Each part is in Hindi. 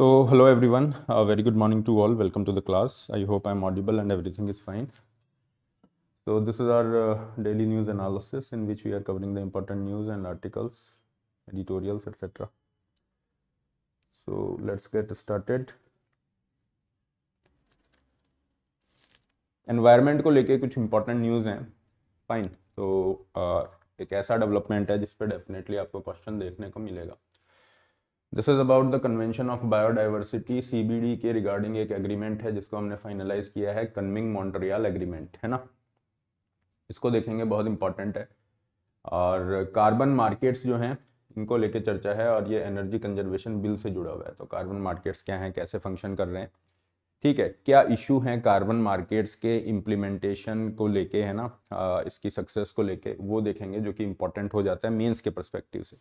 So hello everyone, A very good morning to all. Welcome to the class. I hope I'm audible and everything is fine. So this is our uh, daily news analysis in which we are covering the important news and articles, editorials, etc. So let's get started. Environment को लेके कुछ इंपॉर्टेंट न्यूज़ हैं फाइन तो uh, एक ऐसा डेवलपमेंट है जिस पर डेफिनेटली आपको क्वेश्चन देखने को मिलेगा this is about the convention of biodiversity CBD के रिगार्डिंग एक एग्रीमेंट है जिसको हमने फाइनलाइज किया है कन्विंग मॉन्ट्रियाल एग्रीमेंट है ना इसको देखेंगे बहुत इंपॉर्टेंट है और कार्बन मार्केट्स जो हैं इनको लेके चर्चा है और ये एनर्जी कंजर्वेशन बिल से जुड़ा हुआ है तो कार्बन मार्केट्स क्या हैं कैसे फंक्शन कर रहे हैं ठीक है क्या इशू हैं कार्बन मार्केट्स के इम्प्लीमेंटेशन को लेके है ना आ, इसकी सक्सेस को लेके वो देखेंगे जो कि इम्पोर्टेंट हो जाता है मेंस के परस्पेक्टिव से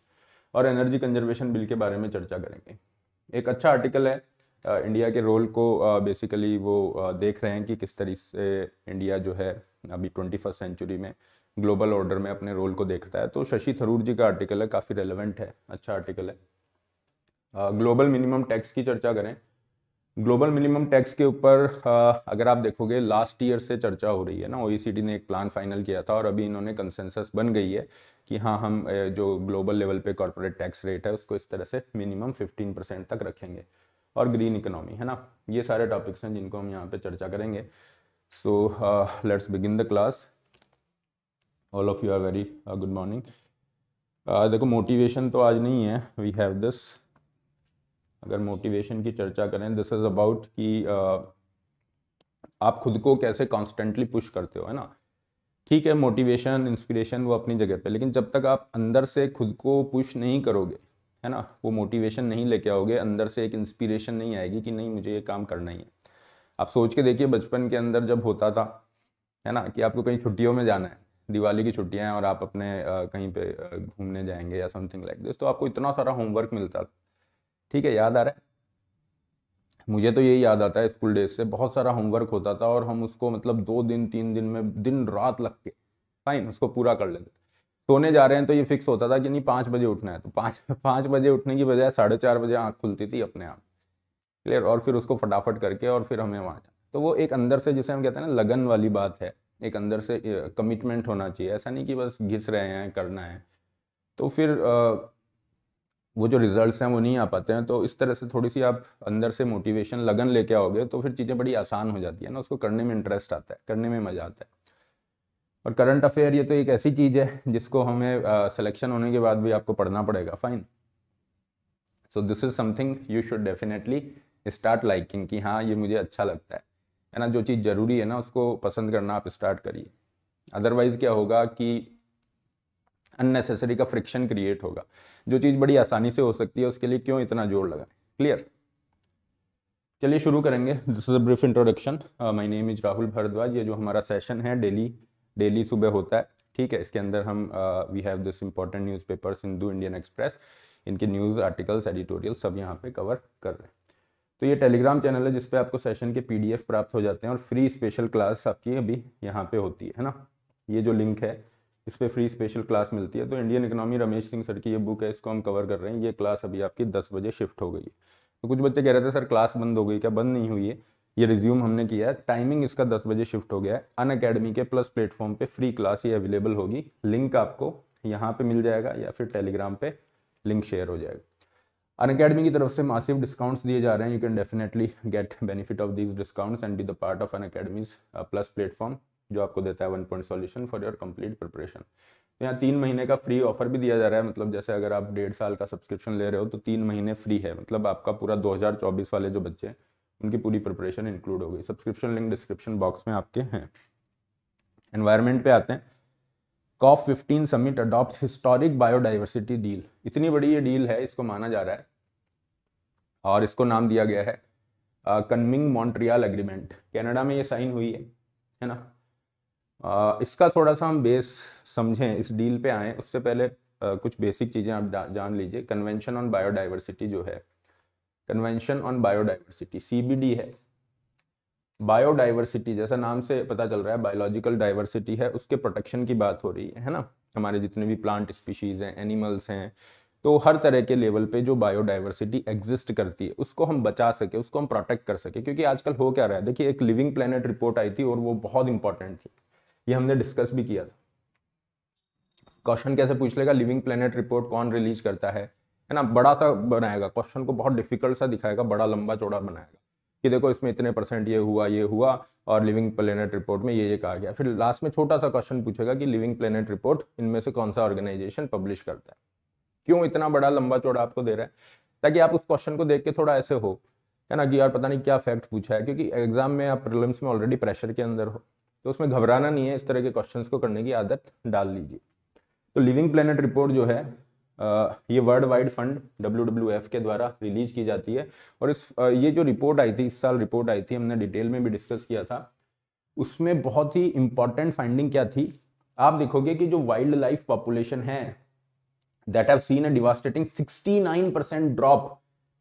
और एनर्जी कंजर्वेशन बिल के बारे में चर्चा करेंगे एक अच्छा आर्टिकल है इंडिया के रोल को बेसिकली वो देख रहे हैं कि किस तरीके से इंडिया जो है अभी ट्वेंटी फर्स्ट सेंचुरी में ग्लोबल ऑर्डर में अपने रोल को देखता है तो शशि थरूर जी का आर्टिकल है काफ़ी रेलिवेंट है अच्छा आर्टिकल है ग्लोबल मिनिमम टैक्स की चर्चा करें ग्लोबल मिनिमम टैक्स के ऊपर अगर आप देखोगे लास्ट ईयर से चर्चा हो रही है ना ओईसीडी ने एक प्लान फाइनल किया था और अभी इन्होंने कंसेंसस बन गई है कि हाँ हम जो ग्लोबल लेवल पे कॉरपोरेट टैक्स रेट है उसको इस तरह से मिनिमम 15 परसेंट तक रखेंगे और ग्रीन इकोनॉमी है ना ये सारे टॉपिक्स हैं जिनको हम यहाँ पे चर्चा करेंगे so let's begin the class all of you are very good morning देखो मोटिवेशन तो आज नहीं है वी हैव दिस अगर मोटिवेशन की चर्चा करें दिस इज़ अबाउट कि आप खुद को कैसे कॉन्स्टेंटली पुश करते हो है ना ठीक है मोटिवेशन इंस्पिरेशन वो अपनी जगह पे लेकिन जब तक आप अंदर से खुद को पुश नहीं करोगे है ना वो मोटिवेशन नहीं लेके आओगे अंदर से एक इंस्पिरेशन नहीं आएगी कि नहीं मुझे ये काम करना ही है आप सोच के देखिए बचपन के अंदर जब होता था है ना कि आपको कहीं छुट्टियों में जाना है दिवाली की छुट्टियाँ हैं और आप अपने कहीं पे घूमने जाएंगे या समथिंग लाइक दिस तो आपको इतना सारा होमवर्क मिलता था ठीक है याद आ रहा है मुझे तो यही याद आता है स्कूल डेज से बहुत सारा होमवर्क होता था और हम उसको मतलब दो दिन तीन दिन में दिन रात लग के फाइन उसको पूरा कर लेते सोने जा रहे हैं तो ये फिक्स होता था कि नहीं पाँच बजे उठना है तो पाँच पाँच बजे उठने की बजाय साढ़े चार बजे आँख खुलती थी अपने आप क्लियर और फिर उसको फटाफट करके और फिर हमें वहाँ जाना तो वो एक अंदर से जिसे हम कहते हैं ना लगन वाली बात है एक अंदर से कमिटमेंट होना चाहिए ऐसा नहीं कि बस घिस रहे हैं करना है तो फिर आ, वो जो रिजल्ट्स हैं वो नहीं आ पाते हैं तो इस तरह से थोड़ी सी आप अंदर से मोटिवेशन लगन लेके आओगे तो फिर चीज़ें बड़ी आसान हो जाती है ना उसको करने में इंटरेस्ट आता है करने में मज़ा आता है और करंट अफेयर ये तो एक ऐसी चीज़ है जिसको हमें सिलेक्शन होने के बाद भी आपको पढ़ना पड़ेगा fine so this is something you should definitely start liking कि हाँ ये मुझे अच्छा लगता है है ना जो चीज़ ज़रूरी है ना उसको पसंद करना आप स्टार्ट करिए अदरवाइज़ क्या होगा कि अननेसेसरी का फ्रिक्शन क्रिएट होगा जो चीज़ बड़ी आसानी से हो सकती है उसके लिए क्यों इतना जोर लगाए क्लियर चलिए शुरू करेंगे this is a brief introduction my name is Rahul Bhardwaj ये जो हमारा सेशन है डेली डेली सुबह होता है ठीक है इसके अंदर हम we have this important newspaper Hindu Indian Express इनके न्यूज़ आर्टिकल्स एडिटोरियल सब यहाँ पे कवर कर रहे हैं तो ये टेलीग्राम चैनल है जिसपे आपको सेशन के पीडीएफ प्राप्त हो जाते हैं और फ्री स्पेशल क्लास आपकी अभी यहाँ पे होती है ना ये जो लिंक है इस पर फ्री स्पेशल क्लास मिलती है तो Indian economy Ramesh Singh sir की ये बुक है इसको हम कवर कर रहे हैं ये क्लास अभी आपकी दस बजे शिफ्ट हो गई है तो कुछ बच्चे कह रहे थे सर क्लास बंद हो गई क्या बंद नहीं हुई है ये रिज्यूम हमने किया है टाइमिंग इसका दस बजे शिफ्ट हो गया है अन अकेडमी के प्लस प्लेटफॉर्म पे फ्री क्लास ये अवेलेबल होगी लिंक आपको यहाँ पे मिल जाएगा या फिर टेलीग्राम पे लिंक शेयर हो जाएगा अन अकेडमी की तरफ से मासिव डिस्काउंट्स दिए जा रहे हैं you can definitely get benefit of these discounts and be the part of Unacademy's plus platform जो आपको देता है one point solution for your complete preparation यहाँ तीन महीने का फ्री ऑफर भी दिया जा रहा है मतलब जैसे अगर आप डेढ़ साल का सब्सक्रिप्शन ले रहे हो तो तीन महीने फ्री है मतलब आपका पूरा 2024 वाले जो बच्चे हैं उनकी पूरी प्रिपरेशन इंक्लूड गई सब्सक्रिप्शन लिंक डिस्क्रिप्शन बॉक्स में आपके हैं एनवायरमेंट पे आते हैं COP fifteen summit adopt historic biodiversity deal इतनी बड़ी ये डील है इसको माना जा रहा है और इसको नाम दिया गया है कन्मिंग मॉन्ट्रियाल एग्रीमेंट कैनेडा में ये साइन हुई है है ना आ, इसका थोड़ा सा हम बेस समझें इस डील पे आएँ उससे पहले आ, कुछ बेसिक चीज़ें आप जान लीजिए कन्वेंशन ऑन बायोडाइवर्सिटी जो है कन्वेंशन ऑन बायोडाइवर्सिटी सीबीडी है बायोडाइवर्सिटी जैसा नाम से पता चल रहा है बायोलॉजिकल डाइवर्सिटी है उसके प्रोटेक्शन की बात हो रही है है ना हमारे जितने भी प्लांट स्पीशीज़ हैं एनिमल्स हैं तो हर तरह के लेवल पे जो बायोडाइवर्सिटी एग्जिस्ट करती है उसको हम बचा सके उसको हम प्रोटेक्ट कर सके क्योंकि आजकल हो क्या रहा है देखिए एक लिविंग प्लानट रिपोर्ट आई थी और वो बहुत इंपॉर्टेंट थी ये हमने डिस्कस भी किया था क्वेश्चन कैसे पूछ लेगा लिविंग प्लेनेट रिपोर्ट कौन रिलीज करता है है ना बड़ा सा बनाएगा क्वेश्चन को बहुत डिफिकल्ट सा दिखाएगा बड़ा लंबा चौड़ा बनाएगा कि देखो इसमें इतने परसेंट ये हुआ ये हुआ और लिविंग प्लेनेट रिपोर्ट में ये ये कहा गया फिर लास्ट में छोटा सा क्वेश्चन पूछेगा कि लिविंग प्लेनेट रिपोर्ट इनमें से कौन सा ऑर्गेनाइजेशन पब्लिश करता है क्यों इतना बड़ा लंबा चौड़ा आपको दे रहा है ताकि आप उस क्वेश्चन को देख के थोड़ा ऐसे हो है ना कि यार पता नहीं क्या फैक्ट पूछा है क्योंकि एग्जाम में आप प्रॉब्लम्स में ऑलरेडी प्रेशर के अंदर हो तो उसमें घबराना नहीं है इस तरह के क्वेश्चन को करने की आदत डाल लीजिए तो लिविंग प्लानट रिपोर्ट जो है ये वर्ल्ड वाइड फंड डब्ल्यू के द्वारा रिलीज की जाती है और इस ये जो रिपोर्ट आई थी इस साल रिपोर्ट आई थी हमने डिटेल में भी डिस्कस किया था उसमें बहुत ही इंपॉर्टेंट फाइंडिंग क्या थी आप देखोगे कि जो वाइल्ड लाइफ पॉपुलेशन है that have seen a devastating 69 percent drop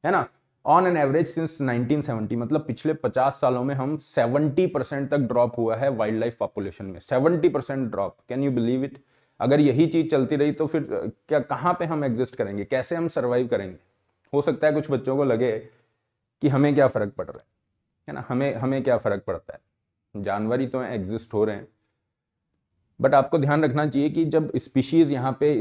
है ना ऑन एन एवरेज सिंस 1970 मतलब पिछले 50 सालों में हम 70 परसेंट तक ड्रॉप हुआ है वाइल्ड लाइफ पॉपुलेशन में 70 percent drop can you believe it अगर यही चीज़ चलती रही तो फिर क्या कहाँ पे हम एग्जिस्ट करेंगे कैसे हम सर्वाइव करेंगे हो सकता है कुछ बच्चों को लगे कि हमें क्या फ़र्क पड़ रहा है है ना हमें हमें क्या फ़र्क पड़ता है जानवर ही तो एग्जिस्ट हो रहे हैं बट आपको ध्यान रखना चाहिए कि जब स्पीशीज़ यहाँ पे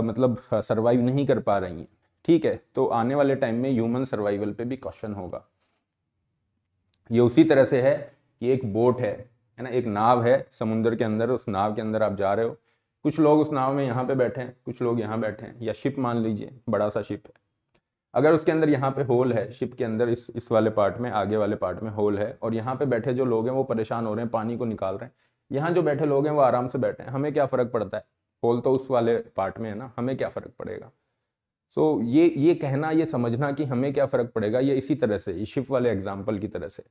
मतलब सर्वाइव नहीं कर पा रही हैं ठीक है तो आने वाले टाइम में ह्यूमन सर्वाइवल पे भी क्वेश्चन होगा ये उसी तरह से है ये एक बोट है है ना एक नाव है समुद्र के अंदर उस नाव के अंदर आप जा रहे हो कुछ लोग उस नाव में यहाँ पे बैठे हैं कुछ लोग यहाँ बैठे हैं या शिप मान लीजिए बड़ा सा शिप है अगर उसके अंदर यहाँ पे होल है शिप के अंदर इस इस वाले पार्ट में आगे वाले पार्ट में होल है और यहाँ पे बैठे जो लोग हैं वो परेशान हो रहे हैं पानी को निकाल रहे हैं यहाँ जो बैठे लोग हैं वो आराम से बैठे हैं हमें क्या फ़र्क पड़ता है होल तो उस वाले पार्ट में है ना हमें क्या फ़र्क पड़ेगा सो so, ये ये कहना ये समझना कि हमें क्या फ़र्क पड़ेगा ये इसी तरह से शिप वाले एग्जाम्पल की तरह से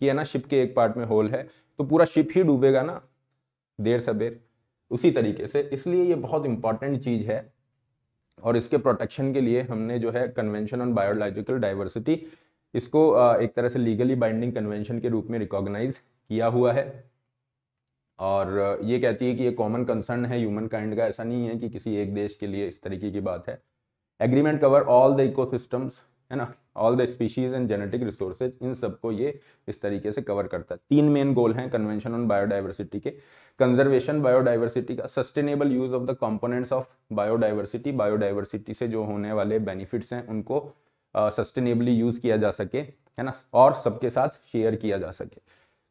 कि है ना शिप के एक पार्ट में होल है तो पूरा शिप ही डूबेगा ना देर सबेर उसी तरीके से इसलिए ये बहुत इंपॉर्टेंट चीज़ है और इसके प्रोटेक्शन के लिए हमने जो है कन्वेंशन ऑन बायोलॉजिकल डाइवर्सिटी इसको एक तरह से लीगली बाइंडिंग कन्वेंशन के रूप में रिकॉग्नाइज किया हुआ है और ये कहती है कि ये कॉमन कंसर्न है ह्यूमन काइंड का ऐसा नहीं है कि किसी एक देश के लिए इस तरीके की बात है agreement cover all the ecosystems है ना all the species and genetic resources इन सबको ये इस तरीके से कवर करता है तीन मेन गोल हैं कन्वेंशन ऑन बायोडाइवर्सिटी के कंजर्वेशन बायोडाइवर्सिटी का sustainable use of the components of biodiversity biodiversity से जो होने वाले बेनिफिट्स हैं उनको सस्टेनेबली uh, यूज किया जा सके है ना और सबके साथ शेयर किया जा सके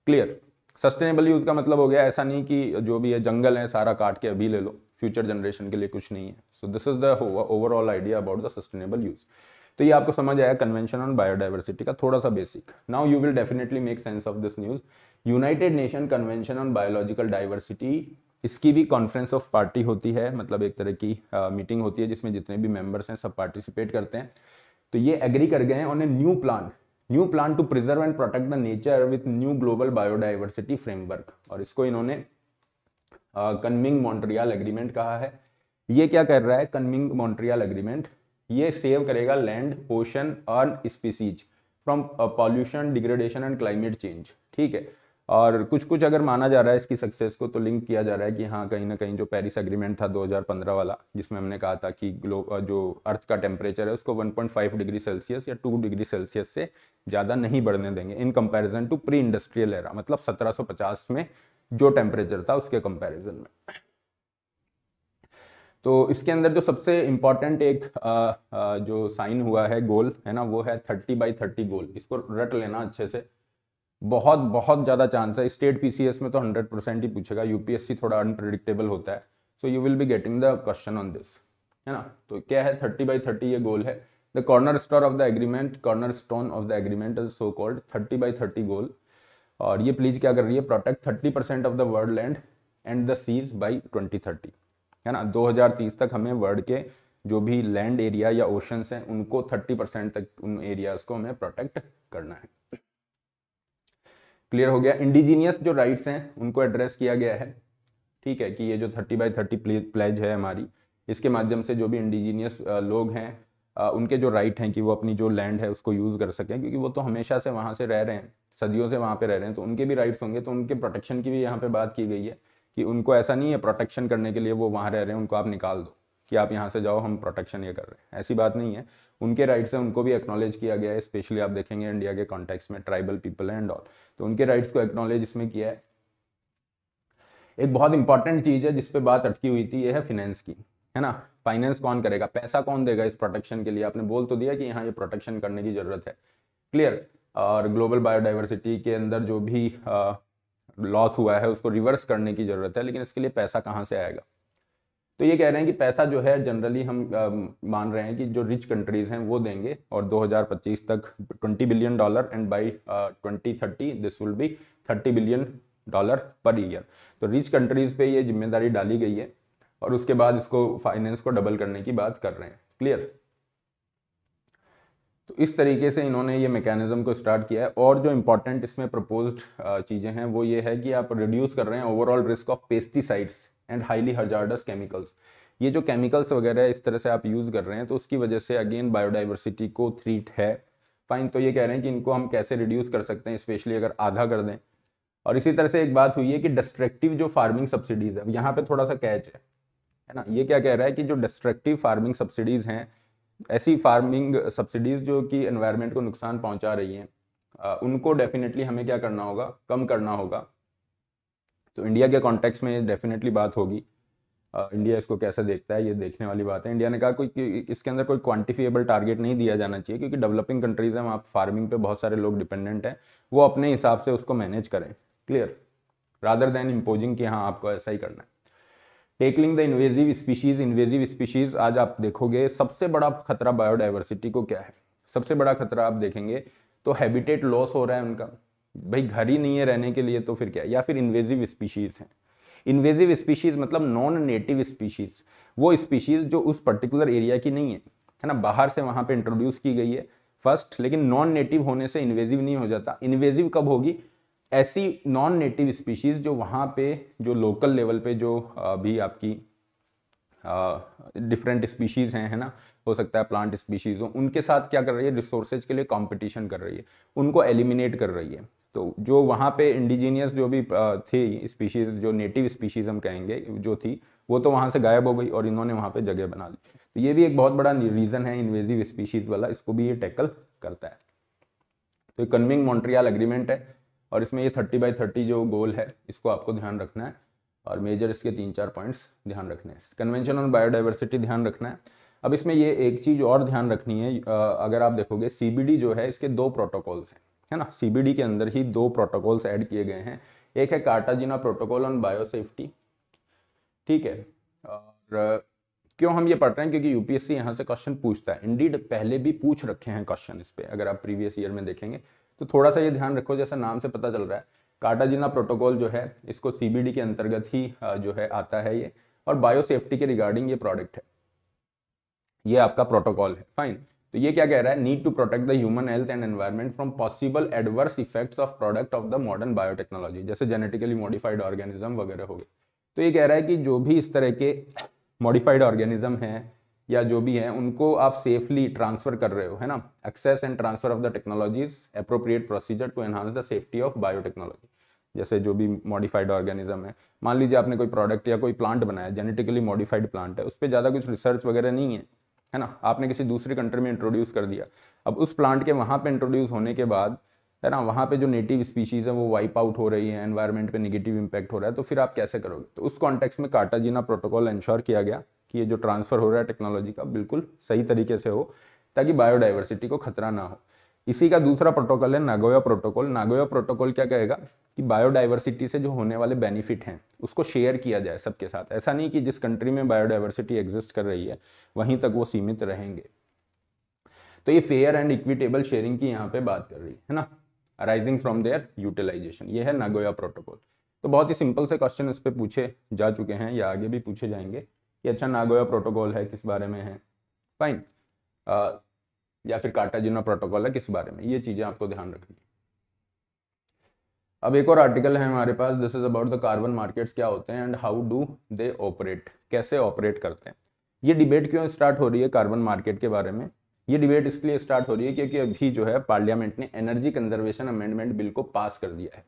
क्लियर सस्टेनेबल यूज का मतलब हो गया ऐसा नहीं कि जो भी है जंगल है सारा काट के अभी ले लो फ्यूचर जनरेशन के लिए कुछ नहीं है so this is the overall idea about the sustainable use तो ये आपको समझ आया कन्वेंशन ऑन बायोडाइवर्सिटी का थोड़ा सा basic now you will definitely make sense of this news United Nation convention on biological diversity इसकी भी कॉन्फ्रेंस ऑफ पार्टी होती है मतलब एक तरह की मीटिंग मीटिंग होती है जिसमें जितने भी मेंबर्स हैं सब पार्टिसिपेट करते हैं तो ये एग्री कर गए हैं on a new plan new plan to preserve and protect the nature with new global biodiversity framework और इसको इन्होंने कन्मिंग मॉन्ट्रियाल एग्रीमेंट कहा है ये क्या कर रहा है कन्मिंग मॉन्ट्रियाल एग्रीमेंट ये सेव करेगा लैंड ओशन अर्न species from pollution degradation and climate change ठीक है और कुछ कुछ अगर माना जा रहा है इसकी सक्सेस को तो लिंक किया जा रहा है कि हाँ कहीं ना कहीं जो पेरिस एग्रीमेंट था 2015 वाला जिसमें हमने कहा था कि ग्लो जो अर्थ का टेम्परेचर है उसको 1.5 डिग्री सेल्सियस या 2 डिग्री सेल्सियस से ज़्यादा नहीं बढ़ने देंगे in comparison to pre industrial era मतलब सत्रह में जो टेम्परेचर था उसके कंपेरिजन में तो इसके अंदर जो सबसे इम्पॉर्टेंट एक आ, आ, जो साइन हुआ है गोल है ना वो है थर्टी बाई थर्टी गोल इसको रट लेना अच्छे से बहुत बहुत ज़्यादा चांस है स्टेट पीसीएस में तो हंड्रेड परसेंट ही पूछेगा यूपीएससी थोड़ा अनप्रडिक्टेबल होता है so you will be getting the question on this है ना तो क्या है थर्टी बाई थर्टी ये गोल है the corner store of the agreement cornerstone of the agreement is so called thirty by thirty goal और ये प्लीज क्या कर रही है protect thirty percent of the world land and the seas by twenty thirty है ना तीस तक हमें वर्ल्ड के जो भी लैंड एरिया या ओशंस हैं उनको थर्टी परसेंट तक उन एरियाज को हमें प्रोटेक्ट करना है क्लियर हो गया इंडिजीनियस जो राइट्स हैं उनको एड्रेस किया गया है ठीक है कि ये जो थर्टी बाई थर्टी प्लेज है हमारी इसके माध्यम से जो भी इंडिजीनियस लोग हैं उनके जो राइट हैं कि वो अपनी जो लैंड है उसको यूज़ कर सकें क्योंकि वो तो हमेशा से वहाँ से रह रहे हैं सदियों से वहाँ पे रह रहे हैं तो उनके भी राइट्स होंगे तो उनके प्रोटेक्शन की भी यहाँ पे बात की गई है कि उनको ऐसा नहीं है प्रोटेक्शन करने के लिए वो वहाँ रह रहे हैं उनको आप निकाल दो कि आप यहाँ से जाओ हम प्रोटेक्शन ये कर रहे हैं ऐसी बात नहीं है उनके राइट्स हैं उनको भी एक्नॉलेज किया गया है स्पेशली आप देखेंगे इंडिया के कॉन्टेक्स में ट्राइबल पीपल एंड ऑल तो उनके राइट्स को एक्नॉलेज इसमें किया है एक बहुत इंपॉर्टेंट चीज़ है जिसपे बात अटकी हुई थी ये है फिनेंस की है ना फाइनेंस कौन करेगा पैसा कौन देगा इस प्रोटेक्शन के लिए आपने बोल तो दिया कि यहाँ ये प्रोटेक्शन करने की ज़रूरत है क्लियर और ग्लोबल बायोडाइवर्सिटी के अंदर जो भी लॉस हुआ है उसको रिवर्स करने की ज़रूरत है लेकिन इसके लिए पैसा कहाँ से आएगा तो ये कह रहे हैं कि पैसा जो है जनरली हम मान रहे हैं कि जो रिच कंट्रीज़ हैं वो देंगे और 2025 तक 20 billion dollar and by 2030 this will be 30 billion dollar per year तो रिच कंट्रीज़ पे ये जिम्मेदारी डाली गई है और उसके बाद इसको फाइनेंस को डबल करने की बात कर रहे हैं क्लियर तो इस तरीके से इन्होंने ये मैकेनिज्म को स्टार्ट किया है और जो इम्पोर्टेंट इसमें प्रपोज्ड चीज़ें हैं वो ये है कि आप रिड्यूस कर रहे हैं overall risk of pesticides and highly hazardous chemicals ये जो केमिकल्स वगैरह इस तरह से आप यूज़ कर रहे हैं तो उसकी वजह से अगेन बायोडाइवर्सिटी को थ्रीट है फाइन तो ये कह रहे हैं कि इनको हम कैसे रिड्यूस कर सकते हैं स्पेशली अगर आधा कर दें और इसी तरह से एक बात हुई है कि डिस्ट्रक्टिव जो फार्मिंग सब्सिडीज़ है अब यहाँ पे थोड़ा सा कैच है है ना ये क्या कह रहा है कि जो डिस्ट्रक्टिव फार्मिंग सब्सिडीज़ हैं ऐसी फार्मिंग सब्सिडीज़ जो कि इन्वायरमेंट को नुकसान पहुँचा रही हैं उनको डेफिनेटली हमें क्या करना होगा कम करना होगा तो इंडिया के कॉन्टेक्स्ट में डेफिनेटली बात होगी इंडिया इसको कैसे देखता है ये देखने वाली बात है इंडिया ने कहा कोई इसके अंदर कोई क्वांटिफिएबल टारगेट नहीं दिया जाना चाहिए क्योंकि डेवलपिंग कंट्रीज हैं वहाँ फार्मिंग पे बहुत सारे लोग डिपेंडेंट हैं वो अपने हिसाब से उसको मैनेज करें क्लियर रादर देन इम्पोजिंग कि हाँ आपको ऐसा ही करना है tackling the invasive species invasive species आज आप देखोगे सबसे बड़ा खतरा बायोडाइवर्सिटी को क्या है सबसे बड़ा खतरा आप देखेंगे तो हैबिटेट लॉस हो रहा है उनका भाई घर ही नहीं है रहने के लिए तो फिर क्या या फिर इन्वेजिव स्पीशीज़ हैं इन्वेजिव स्पीशीज़ मतलब नॉन नेटिव स्पीशीज़ वो स्पीशीज़ जो उस पर्टिकुलर एरिया की नहीं है है ना बाहर से वहां पे इंट्रोड्यूस की गई है फर्स्ट लेकिन नॉन नेटिव होने से इन्वेजिव नहीं हो जाता इन्वेजिव कब होगी ऐसी नॉन नेटिव स्पीशीज़ जो वहां पे जो लोकल लेवल पे जो अभी आपकी डिफरेंट स्पीशीज़ हैं है ना हो सकता है प्लांट स्पीशीज़ हो उनके साथ क्या कर रही है रिसोर्सेज के लिए कॉम्पिटिशन कर रही है उनको एलिमिनेट कर रही है तो जो वहाँ पे इंडिजीनियस जो भी थी स्पीशीज़ जो नेटिव स्पीशीज़ हम कहेंगे जो थी वो तो वहाँ से गायब हो गई और इन्होंने वहाँ पे जगह बना ली तो ये भी एक बहुत बड़ा रीज़न है इन्वेजिव स्पीशीज़ वाला इसको भी ये टैकल करता है तो ये कन्विंग मॉन्ट्रियाल एग्रीमेंट है और इसमें ये थर्टी बाई थर्टी जो गोल है इसको आपको ध्यान रखना है और मेजर इसके तीन चार पॉइंट्स ध्यान रखने हैं कन्वेंशन ऑन बायोडाइवर्सिटी ध्यान रखना है अब इसमें ये एक चीज़ और ध्यान रखनी है अगर आप देखोगे सी जो है इसके दो प्रोटोकॉल्स हैं है ना सी के अंदर ही दो प्रोटोकॉल्स ऐड किए गए हैं एक है कार्टाजिना प्रोटोकॉल ऑन बायोसेफ्टी ठीक है और क्यों हम ये पढ़ रहे हैं क्योंकि यूपीएससी यहाँ से क्वेश्चन पूछता है इंडीड पहले भी पूछ रखे हैं क्वेश्चन इस पर अगर आप प्रीवियस ईयर में देखेंगे तो थोड़ा सा ये ध्यान रखो जैसा नाम से पता चल रहा है काटाजिना प्रोटोकॉल जो है इसको सीबीडी के अंतर्गत ही जो है आता है ये और बायोसेफ्टी के रिगार्डिंग ये प्रोडक्ट है ये आपका प्रोटोकॉल है फाइन तो ये क्या कह रहा है need to protect the human health and environment from possible adverse effects of product of the modern biotechnology जैसे जेनेटिकली मॉडिफाइड ऑर्गेनिज्म वगैरह हो गए तो ये कह रहा है कि जो भी इस तरह के मॉडिफाइड ऑर्गेनिज्म हैं या जो भी है उनको आप सेफली ट्रांसफर कर रहे हो है ना access and transfer of the technologies appropriate procedure to enhance the safety of biotechnology जैसे जो भी मॉडिफाइड ऑर्गेनिज्म है मान लीजिए आपने कोई प्रोडक्ट या कोई प्लांट बनाया जेनेटिकली मॉडिफाइड प्लांट है उस पर ज़्यादा कुछ रिसर्च वगैरह नहीं है है ना आपने किसी दूसरी कंट्री में इंट्रोड्यूस कर दिया अब उस प्लांट के वहाँ पे इंट्रोड्यूस होने के बाद है ना वहाँ पे जो नेटिव स्पीशीज़ है वो वाइप आउट हो रही है एनवायरनमेंट पे नेगेटिव इम्पैक्ट हो रहा है तो फिर आप कैसे करोगे तो उस कॉन्टेक्स्ट में काटाजीना प्रोटोकॉल इंश्योर किया गया कि ये जो ट्रांसफ़र हो रहा है टेक्नोलॉजी का बिल्कुल सही तरीके से हो ताकि बायोडाइवर्सिटी को खतरा ना हो इसी का दूसरा प्रोटोकॉल है नागोया प्रोटोकॉल नागोया प्रोटोकॉल क्या कहेगा कि बायोडाइवर्सिटी से जो होने वाले बेनिफिट हैं उसको शेयर किया जाए सबके साथ ऐसा नहीं कि जिस कंट्री में बायोडाइवर्सिटी एग्जिस्ट कर रही है वहीं तक वो सीमित रहेंगे तो ये फेयर एंड इक्विटेबल शेयरिंग की यहाँ पे बात कर रही है ना अराइजिंग फ्रॉम देयर यूटिलाइजेशन ये है नागोया प्रोटोकॉल तो बहुत ही सिंपल से क्वेश्चन इस पर पूछे जा चुके हैं या आगे भी पूछे जाएंगे कि अच्छा नागोया प्रोटोकॉल है किस बारे में है फाइन या फिर जिना प्रोटोकॉल है किस बारे में ये चीज़ें आपको ध्यान रखनी है अब एक और आर्टिकल है हमारे पास this is about the carbon markets क्या होते हैं and how do they operate कैसे ऑपरेट करते हैं ये डिबेट क्यों स्टार्ट हो रही है कार्बन मार्केट के बारे में ये डिबेट इसलिए स्टार्ट हो रही है क्योंकि अभी जो है पार्लियामेंट ने एनर्जी कंजर्वेशन अमेंडमेंट बिल को पास कर दिया है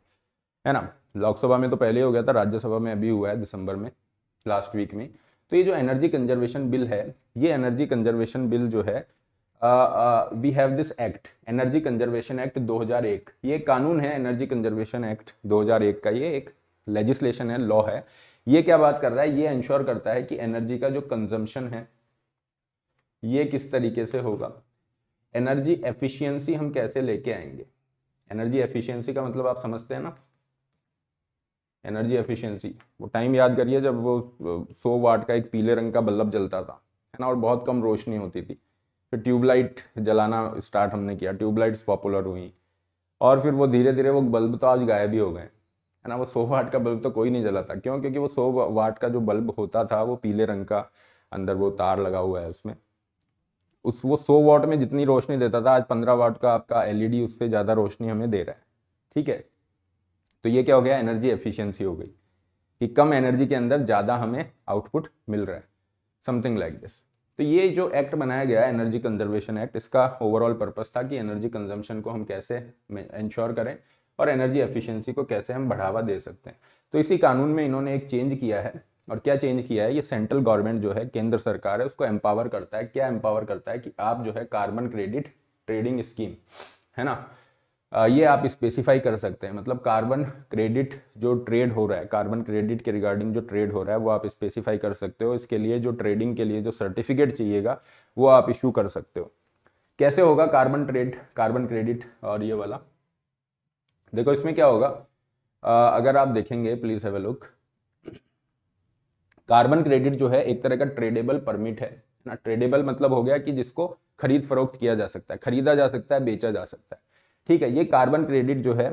है ना लोकसभा में तो पहले हो गया था राज्यसभा में अभी हुआ है दिसंबर में लास्ट वीक में तो ये जो एनर्जी कंजर्वेशन बिल है ये एनर्जी कंजर्वेशन बिल जो है we have this act energy conservation act 2001 ये कानून है एनर्जी कंजर्वेशन एक्ट 2001 का ये एक लेजिस्लेशन है लॉ है ये क्या बात कर रहा है ये इंश्योर करता है कि एनर्जी का जो कंजम्पशन है ये किस तरीके से होगा एनर्जी एफिशिएंसी हम कैसे लेके आएंगे एनर्जी एफिशिएंसी का मतलब आप समझते हैं ना एनर्जी एफिशिएंसी वो टाइम याद करिए जब वो सौ वाट का एक पीले रंग का बल्ब जलता था है ना और बहुत कम रोशनी होती थी फिर तो ट्यूबलाइट जलाना स्टार्ट हमने किया ट्यूबलाइट्स पॉपुलर हुई और फिर वो धीरे धीरे वो बल्ब तो आज गायब ही हो गए है ना वो सौ वाट का बल्ब तो कोई नहीं जलाता क्यों क्योंकि वो सौ वाट का जो बल्ब होता था वो पीले रंग का अंदर वो तार लगा हुआ है उसमें उस वो सौ वाट में जितनी रोशनी देता था आज पंद्रह वाट का आपका एलईडी e उससे ज़्यादा रोशनी हमें दे रहा है ठीक है तो ये क्या हो गया एनर्जी एफिशिएंसी हो गई कि कम एनर्जी के अंदर ज़्यादा हमें आउटपुट मिल रहा है समथिंग लाइक दिस तो ये जो एक्ट बनाया गया है एनर्जी कंजर्वेशन एक्ट इसका ओवरऑल पर्पज था कि एनर्जी कंजम्पशन को हम कैसे इंश्योर करें और एनर्जी एफिशिएंसी को कैसे हम बढ़ावा दे सकते हैं तो इसी कानून में इन्होंने एक चेंज किया है और क्या चेंज किया है ये सेंट्रल गवर्नमेंट जो है केंद्र सरकार है उसको एम्पावर करता है क्या एम्पावर करता है कि आप जो है कार्बन क्रेडिट ट्रेडिंग स्कीम है ना ये आप स्पेसिफाई कर सकते हैं मतलब कार्बन क्रेडिट जो ट्रेड हो रहा है कार्बन क्रेडिट के रिगार्डिंग जो ट्रेड हो रहा है वो आप स्पेसिफाई कर सकते हो इसके लिए जो ट्रेडिंग के लिए जो सर्टिफिकेट चाहिएगा वो आप इशू कर सकते हो कैसे होगा कार्बन ट्रेड कार्बन क्रेडिट और ये वाला देखो इसमें क्या होगा आ, अगर आप देखेंगे please have a look carbon credit जो है एक तरह का ट्रेडेबल परमिट है ना ट्रेडेबल मतलब हो गया कि जिसको खरीद फरोख्त किया जा सकता है खरीदा जा सकता है बेचा जा सकता है ठीक है ये कार्बन क्रेडिट जो है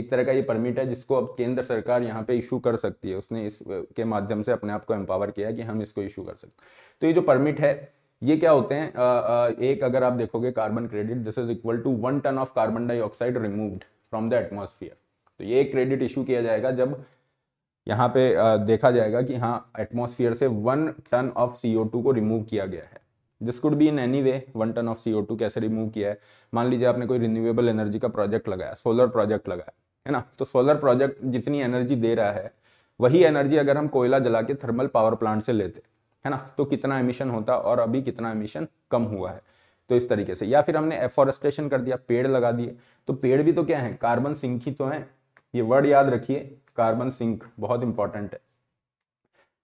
एक तरह का ये परमिट है जिसको अब केंद्र सरकार यहाँ पे इशू कर सकती है उसने इस के माध्यम से अपने आप को एम्पावर किया कि हम इसको इशू कर सकते तो ये जो परमिट है ये क्या होते हैं आ, एक अगर आप देखोगे carbon credit this is equal to one ton of carbon dioxide removed from the atmosphere तो ये एक क्रेडिट इशू किया जाएगा जब यहाँ पे देखा जाएगा कि हाँ एटमोसफियर से वन टन ऑफ सी को रिमूव किया गया है this could be in any way one ton of C कैसे रिमूव किया है मान लीजिए आपने कोई रिन्यूएबल एनर्जी का प्रोजेक्ट लगाया सोलर प्रोजेक्ट लगाया है ना तो सोलर प्रोजेक्ट जितनी एनर्जी दे रहा है वही एनर्जी अगर हम कोयला जला के थर्मल पावर प्लांट से लेते है ना तो कितना एमिशन होता और अभी कितना एमिशन कम हुआ है तो इस तरीके से या फिर हमने एफॉरेस्टेशन कर दिया पेड़ लगा दिए तो पेड़ भी तो क्या है कार्बन सिंक ही तो है ये वर्ड याद रखिए कार्बन सिंक बहुत इंपॉर्टेंट है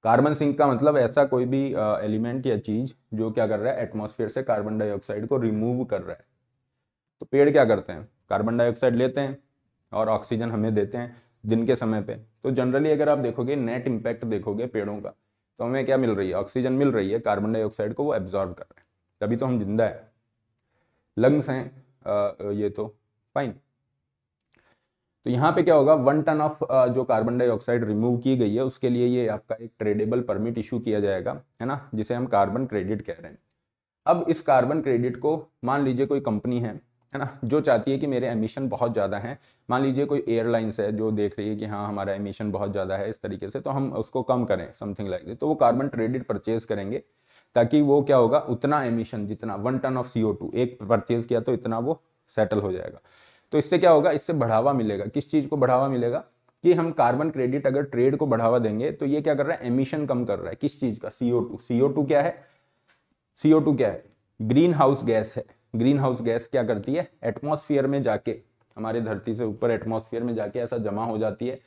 कार्बन सिंक का मतलब ऐसा कोई भी एलिमेंट या चीज जो क्या कर रहा है एटमोसफियर से कार्बन डाइऑक्साइड को रिमूव कर रहा है तो पेड़ क्या करते हैं कार्बन डाइऑक्साइड लेते हैं और ऑक्सीजन हमें देते हैं दिन के समय पे तो जनरली अगर आप देखोगे नेट इम्पैक्ट देखोगे पेड़ों का तो हमें क्या मिल रही है ऑक्सीजन मिल रही है कार्बन डाइऑक्साइड को वो एब्जॉर्ब कर रहे हैं तभी तो हम जिंदा है लंग्स हैं ये तो फाइन तो यहाँ पे क्या होगा वन टन ऑफ जो कार्बन डाइऑक्साइड रिमूव की गई है उसके लिए ये आपका एक ट्रेडेबल परमिट इशू किया जाएगा है ना जिसे हम कार्बन क्रेडिट कह रहे हैं अब इस कार्बन क्रेडिट को मान लीजिए कोई कंपनी है है ना जो चाहती है कि मेरे एमिशन बहुत ज़्यादा हैं मान लीजिए कोई एयरलाइंस है जो देख रही है कि हाँ हमारा एमिशन बहुत ज़्यादा है इस तरीके से तो हम उसको कम करें समथिंग लाइक like तो वो कार्बन क्रेडिट परचेज करेंगे ताकि वो क्या होगा उतना एमिशन जितना वन टन ऑफ सी एक परचेज किया तो इतना वो सेटल हो जाएगा तो इससे क्या होगा इससे बढ़ावा मिलेगा किस चीज़ को बढ़ावा मिलेगा कि हम कार्बन क्रेडिट अगर ट्रेड को बढ़ावा देंगे तो ये क्या कर रहा है एमिशन कम कर रहा है किस चीज़ का सीओ टू सीओ टू क्या है सीओ टू क्या है ग्रीन हाउस गैस है ग्रीन हाउस गैस क्या करती है एटमोसफियर में जाके हमारे धरती से ऊपर एटमोसफियर में जाके ऐसा जमा हो जाती है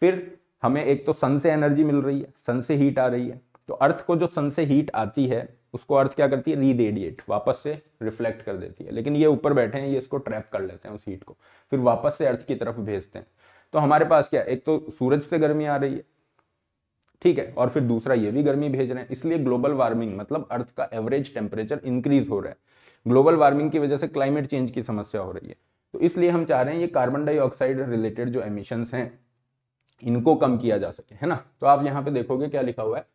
फिर हमें एक तो सन से एनर्जी मिल रही है सन से हीट आ रही है तो अर्थ को जो सन से हीट आती है उसको अर्थ क्या करती है रीरेडिएट वापस से रिफ्लेक्ट कर देती है लेकिन ये ऊपर बैठे हैं ये इसको ट्रैप कर लेते हैं उस हीट को फिर वापस से अर्थ की तरफ भेजते हैं तो हमारे पास क्या एक तो सूरज से गर्मी आ रही है ठीक है और फिर दूसरा ये भी गर्मी भेज रहे हैं इसलिए ग्लोबल वार्मिंग मतलब अर्थ का एवरेज टेम्परेचर इंक्रीज हो रहा है ग्लोबल वार्मिंग की वजह से क्लाइमेट चेंज की समस्या हो रही है तो इसलिए हम चाह रहे हैं ये कार्बन डाइऑक्साइड रिलेटेड जो एमिशंस हैं इनको कम किया जा सके है ना तो आप यहाँ पे देखोगे क्या लिखा हुआ है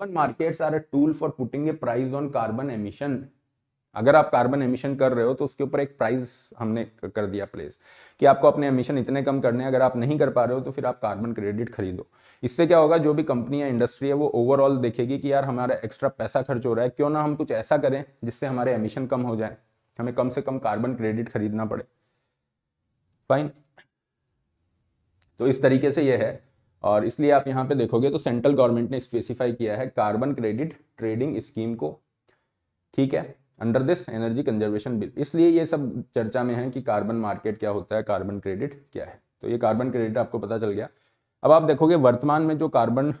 carbon markets are a tool for putting a price on carbon emission अगर आप कार्बन एमिशन कर रहे हो तो उसके ऊपर एक प्राइस हमने कर दिया प्लेस कि आपको अपने एमिशन इतने कम करने हैं अगर आप नहीं कर पा रहे हो तो फिर आप कार्बन क्रेडिट खरीदो इससे क्या होगा जो भी कंपनी है इंडस्ट्री है वो ओवरऑल देखेगी कि यार हमारा एक्स्ट्रा पैसा खर्च हो रहा है क्यों ना हम कुछ ऐसा करें जिससे हमारे एमिशन कम हो जाए हमें कम से कम कार्बन क्रेडिट खरीदना पड़े फाइन तो इस तरीके से यह है और इसलिए आप यहाँ पे देखोगे तो सेंट्रल गवर्नमेंट ने स्पेसिफाई किया है कार्बन क्रेडिट ट्रेडिंग स्कीम को ठीक है under this energy conservation bill इसलिए ये सब चर्चा में है कि कार्बन मार्केट क्या होता है कार्बन क्रेडिट क्या है तो ये कार्बन क्रेडिट आपको पता चल गया अब आप देखोगे वर्तमान में जो कार्बन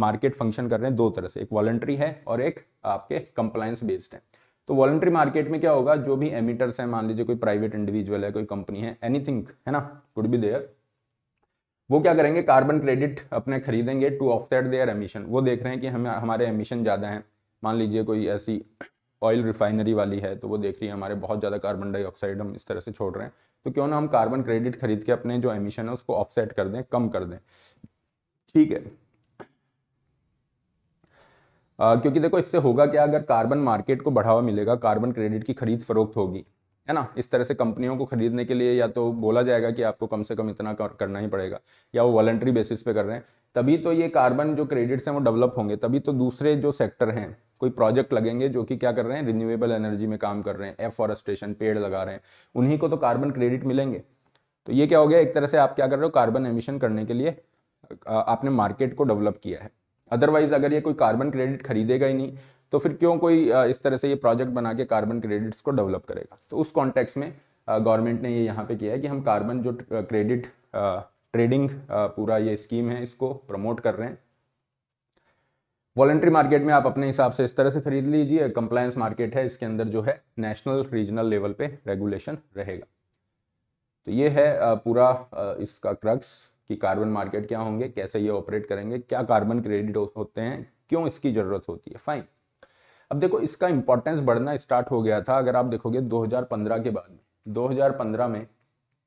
मार्केट फंक्शन कर रहे हैं दो तरह से एक वॉलंट्री है और एक आपके कंप्लायंस बेस्ड है तो वॉलेंट्री मार्केट में क्या होगा जो भी एमिटर्स हैं मान लीजिए कोई प्राइवेट इंडिविजुअल है कोई कंपनी है एनीथिंग है ना कुड बी देयर वो क्या करेंगे कार्बन क्रेडिट अपने खरीदेंगे टू ऑफसेट देयर एमिशन वो देख रहे हैं कि हम हमारे एमिशन ज़्यादा हैं मान लीजिए कोई ऐसी ऑयल रिफाइनरी वाली है तो वो देख रही है हमारे बहुत ज़्यादा कार्बन डाइऑक्साइड हम इस तरह से छोड़ रहे हैं तो क्यों ना हम कार्बन क्रेडिट खरीद के अपने जो एमिशन है उसको ऑफसेट कर दें कम कर दें ठीक है आ, क्योंकि देखो इससे होगा क्या अगर कार्बन मार्केट को बढ़ावा मिलेगा कार्बन क्रेडिट की खरीद फरोख्त होगी है ना इस तरह से कंपनियों को खरीदने के लिए या तो बोला जाएगा कि आपको कम से कम इतना कर, करना ही पड़ेगा या वो वॉलंट्री बेसिस पे कर रहे हैं तभी तो ये कार्बन जो क्रेडिट्स हैं वो डेवलप होंगे तभी तो दूसरे जो सेक्टर हैं कोई प्रोजेक्ट लगेंगे जो कि क्या कर रहे हैं रिन्यूएबल एनर्जी में काम कर रहे हैं एफॉरेस्टेशन पेड़ लगा रहे हैं उन्हीं को तो कार्बन क्रेडिट मिलेंगे तो ये क्या हो गया एक तरह से आप क्या कर रहे हो कार्बन एमिशन करने के लिए आपने मार्केट को डेवलप किया है अदरवाइज़ अगर ये कोई कार्बन क्रेडिट खरीदेगा ही नहीं तो फिर क्यों कोई इस तरह से ये प्रोजेक्ट बना के कार्बन क्रेडिट्स को डेवलप करेगा तो उस कॉन्टेक्स में गवर्नमेंट ने ये यहाँ पे किया है कि हम कार्बन जो क्रेडिट ट्रेडिंग पूरा ये स्कीम है इसको प्रमोट कर रहे हैं वॉलेंट्री मार्केट में आप अपने हिसाब से इस तरह से खरीद लीजिए कंप्लायंस मार्केट है इसके अंदर जो है नेशनल रीजनल लेवल पे रेगुलेशन रहेगा तो ये है पूरा इसका क्रक्स कि कार्बन मार्केट क्या होंगे कैसे ये ऑपरेट करेंगे क्या कार्बन क्रेडिट होते हैं क्यों इसकी ज़रूरत होती है फाइन अब देखो इसका इंपॉर्टेंस बढ़ना स्टार्ट हो गया था अगर आप देखोगे 2015 के बाद में 2015 में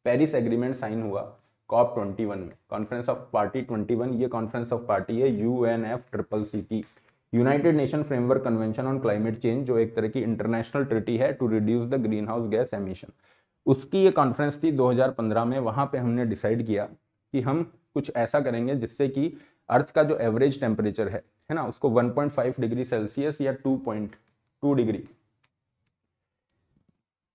पेरिस एग्रीमेंट साइन हुआ कॉप ट्वेंटी में कॉन्फ्रेंस ऑफ पार्टी ट्वेंटी ये कॉन्फ्रेंस ऑफ पार्टी है U N F triple C की United Nation framework convention on climate change जो एक तरह की इंटरनेशनल ट्रिटी है to reduce the greenhouse gas emission उसकी ये कॉन्फ्रेंस थी 2015 में वहां पे हमने डिसाइड किया कि हम कुछ ऐसा करेंगे जिससे कि अर्थ का जो एवरेज टेम्परेचर है है ना उसको 1.5 डिग्री सेल्सियस या 2.2 डिग्री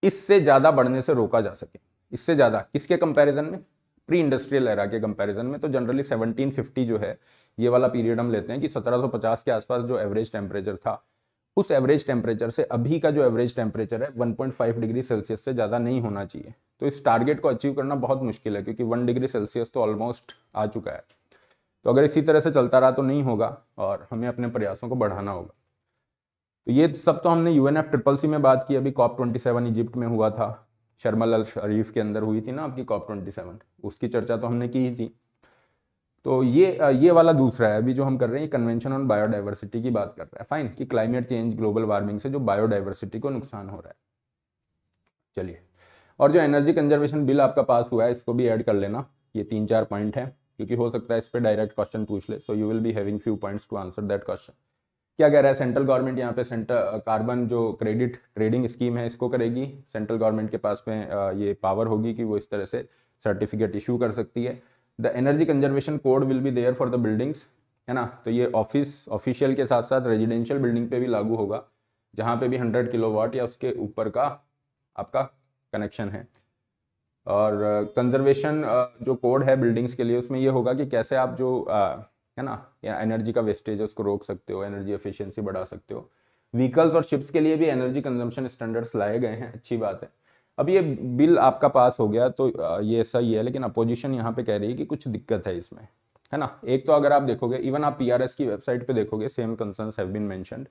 इससे ज़्यादा बढ़ने से रोका जा सके इससे ज़्यादा किसके कंपैरिजन में प्री इंडस्ट्रियल एरा के कंपैरिजन में तो जनरली 1750 जो है ये वाला पीरियड हम लेते हैं कि 1750 के आसपास जो एवरेज टेम्परेचर था उस एवरेज टेम्परेचर से अभी का जो एवरेज टेम्परेचर है 1.5 डिग्री सेल्सियस से ज़्यादा नहीं होना चाहिए तो इस टारगेट को अचीव करना बहुत मुश्किल है क्योंकि वन डिग्री सेल्सियस तो ऑलमोस्ट आ चुका है तो अगर इसी तरह से चलता रहा तो नहीं होगा और हमें अपने प्रयासों को बढ़ाना होगा तो ये सब तो हमने U N F triple C में बात की अभी कॉप ट्वेंटी सेवन इजिप्ट में हुआ था शर्मल अल शरीफ के अंदर हुई थी ना आपकी कॉप ट्वेंटी सेवन उसकी चर्चा तो हमने की ही थी तो ये ये वाला दूसरा है अभी जो हम कर रहे हैं कन्वेंशन ऑन बायोडाइवर्सिटी की बात कर रहे हैं फाइन कि क्लाइमेट चेंज ग्लोबल वार्मिंग से जो बायोडाइवर्सिटी को नुकसान हो रहा है चलिए और जो एनर्जी कंजर्वेशन बिल आपका पास हुआ है इसको भी ऐड कर लेना ये तीन चार पॉइंट है क्योंकि हो सकता है इस पर डायरेक्ट क्वेश्चन पूछ ले so you will be having few points to answer that question क्या कह रहा है सेंट्रल गवर्नमेंट यहाँ पे सेंट्रल कार्बन जो क्रेडिट ट्रेडिंग स्कीम है इसको करेगी सेंट्रल गवर्नमेंट के पास में ये पावर होगी कि वो इस तरह से सर्टिफिकेट इशू कर सकती है the energy conservation code will be there for the buildings है ना तो ये ऑफिस ऑफिशियल के साथ साथ रेजिडेंशियल बिल्डिंग पे भी लागू होगा जहाँ पे भी 100 किलोवाट या उसके ऊपर का आपका कनेक्शन है और कंजर्वेशन uh, uh, जो कोड है बिल्डिंग्स के लिए उसमें ये होगा कि कैसे आप जो uh, है ना या एनर्जी का वेस्टेज है उसको रोक सकते हो एनर्जी एफिशिएंसी बढ़ा सकते हो व्हीकल्स और शिप्स के लिए भी एनर्जी कंजम्पशन स्टैंडर्ड्स लाए गए हैं अच्छी बात है अब ये बिल आपका पास हो गया तो ये सही है लेकिन अपोजिशन यहाँ पे कह रही है कि कुछ दिक्कत है इसमें है ना एक तो अगर आप देखोगे इवन आप पीआरएस की वेबसाइट पे देखोगे same concern have been mention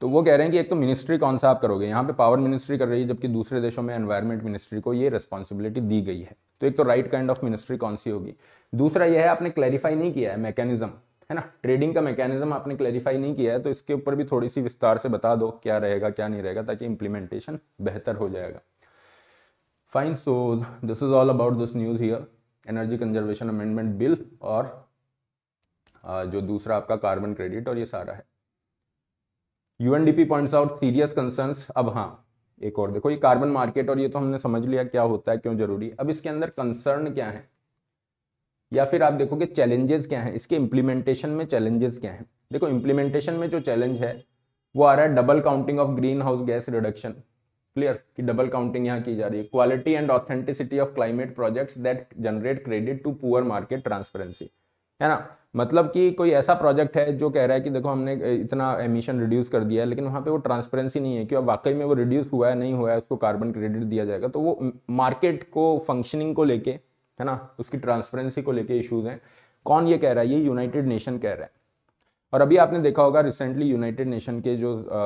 तो वो कह रहे हैं कि एक तो मिनिस्ट्री कौन सा आप करोगे यहाँ पे पावर मिनिस्ट्री कर रही है जबकि दूसरे देशों में एनवायरमेंट मिनिस्ट्री को ये रिस्पॉन्सिबिलिटी दी गई है तो एक तो राइट काइंड ऑफ मिनिस्ट्री कौन सी होगी दूसरा यह है आपने क्लैरिफाई नहीं किया है मैकेनिज्म है ना ट्रेडिंग का मैकेनिज्म आपने क्लैरिफाई नहीं किया है तो इसके ऊपर भी थोड़ी सी विस्तार से बता दो क्या रहेगा क्या नहीं रहेगा ताकि इम्प्लीमेंटेशन बेहतर हो जाएगा fine so this is all about this news here energy conservation amendment bill और जो दूसरा आपका कार्बन क्रेडिट और ये सारा है UNDP points out serious concern अब हाँ एक और देखो ये कार्बन मार्केट और ये तो हमने समझ लिया क्या होता है क्यों जरूरी है अब इसके अंदर कंसर्न क्या है या फिर आप देखोगे चैलेंजेस क्या हैं इसके इम्प्लीमेंटेशन में चैलेंजेस क्या हैं देखो इम्प्लीमेंटेशन में जो चैलेंज है वो आ रहा है double counting of greenhouse gas reduction clear कि डबल काउंटिंग यहाँ की जा रही है quality and authenticity of climate projects that generate credit to poor market transparency है ना मतलब कि कोई ऐसा प्रोजेक्ट है जो कह रहा है कि देखो हमने इतना एमिशन रिड्यूस कर दिया है लेकिन वहाँ पे वो ट्रांसपेरेंसी नहीं है कि अब वाकई में वो रिड्यूस हुआ है नहीं हुआ है उसको कार्बन क्रेडिट दिया जाएगा तो वो मार्केट को फंक्शनिंग को लेके है ना उसकी ट्रांसपेरेंसी को लेके इश्यूज हैं कौन ये कह रहा है ये यूनाइटेड नेशन कह रहा है और अभी आपने देखा होगा रिसेंटली यूनाइटेड नेशन के जो आ,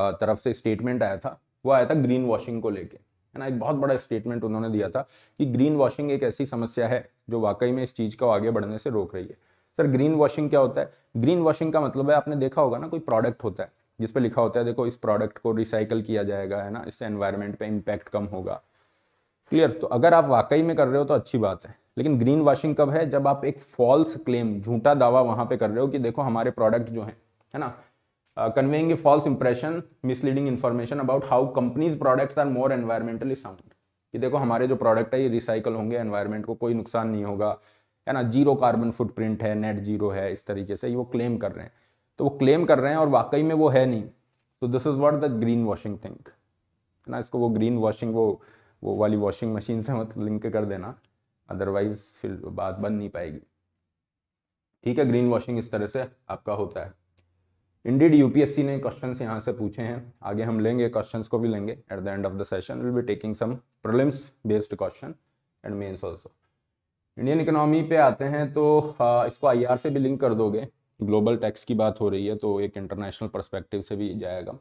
आ, तरफ से स्टेटमेंट आया था वो आया था ग्रीन वॉशिंग को लेके है ना एक बहुत बड़ा स्टेटमेंट उन्होंने दिया था कि ग्रीन वॉशिंग एक ऐसी समस्या है जो वाकई में इस चीज़ को आगे बढ़ने से रोक रही है सर ग्रीन वॉशिंग क्या होता है ग्रीन वॉशिंग का मतलब है आपने देखा होगा ना कोई प्रोडक्ट होता है जिस पर लिखा होता है देखो इस प्रोडक्ट को रिसाइकल किया जाएगा है ना इससे एनवायरमेंट पे इम्पैक्ट कम होगा क्लियर तो अगर आप वाकई में कर रहे हो तो अच्छी बात है लेकिन ग्रीन वॉशिंग कब है जब आप एक फॉल्स क्लेम झूठा दावा वहां पे कर रहे हो कि देखो हमारे प्रोडक्ट जो है है ना conveying a false impression misleading information about how companies products are more environmentally sound कि देखो हमारे जो प्रोडक्ट है ये रिसाइकल होंगे एनवायरमेंट को कोई नुकसान नहीं होगा है ना जीरो कार्बन फुटप्रिंट है नेट जीरो है इस तरीके से वो क्लेम कर रहे हैं तो वो क्लेम कर रहे हैं और वाकई में वो है नहीं तो this is what the greenwashing think है ना इसको वो ग्रीन वॉशिंग वो वो वाली वॉशिंग मशीन से मत लिंक कर देना अदरवाइज फिर बात बन नहीं पाएगी ठीक है ग्रीन वॉशिंग इस तरह से आपका होता है इंडीड यूपीएससी ने क्वेश्चन यहाँ से पूछे हैं आगे हम लेंगे क्वेश्चन को भी लेंगे at the end of the session will be taking some problems based question and mains also Indian economy पे आते हैं तो इसको आई से भी लिंक कर दोगे ग्लोबल टैक्स की बात हो रही है तो एक इंटरनेशनल परस्पेक्टिव से भी जाएगा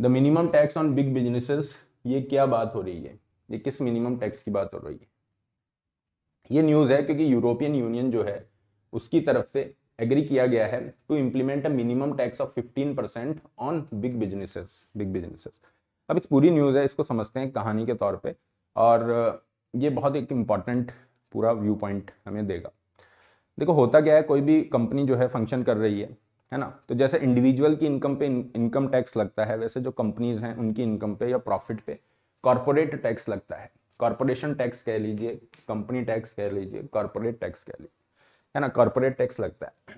the minimum tax on big businesses ये क्या बात हो रही है ये किस मिनिमम टैक्स की बात हो रही है ये न्यूज़ है क्योंकि यूरोपियन यूनियन जो है उसकी तरफ से एग्री किया गया है to implement a minimum tax of fifteen percent on big businesses big businesses अब इस पूरी न्यूज़ है इसको समझते हैं कहानी के तौर पे और ये बहुत एक इम्पॉर्टेंट पूरा व्यू पॉइंट हमें देगा देखो होता क्या है कोई भी कंपनी जो है फंक्शन कर रही है है ना तो जैसे इंडिविजुअल की इनकम पे इनकम टैक्स लगता है वैसे जो कंपनीज हैं उनकी इनकम पे या प्रॉफिट पे कॉरपोरेट टैक्स लगता है कॉरपोरेशन टैक्स कह लीजिए कंपनी टैक्स कह लीजिए कॉरपोरेट टैक्स कह लीजिए है ना कॉरपोरेट टैक्स लगता है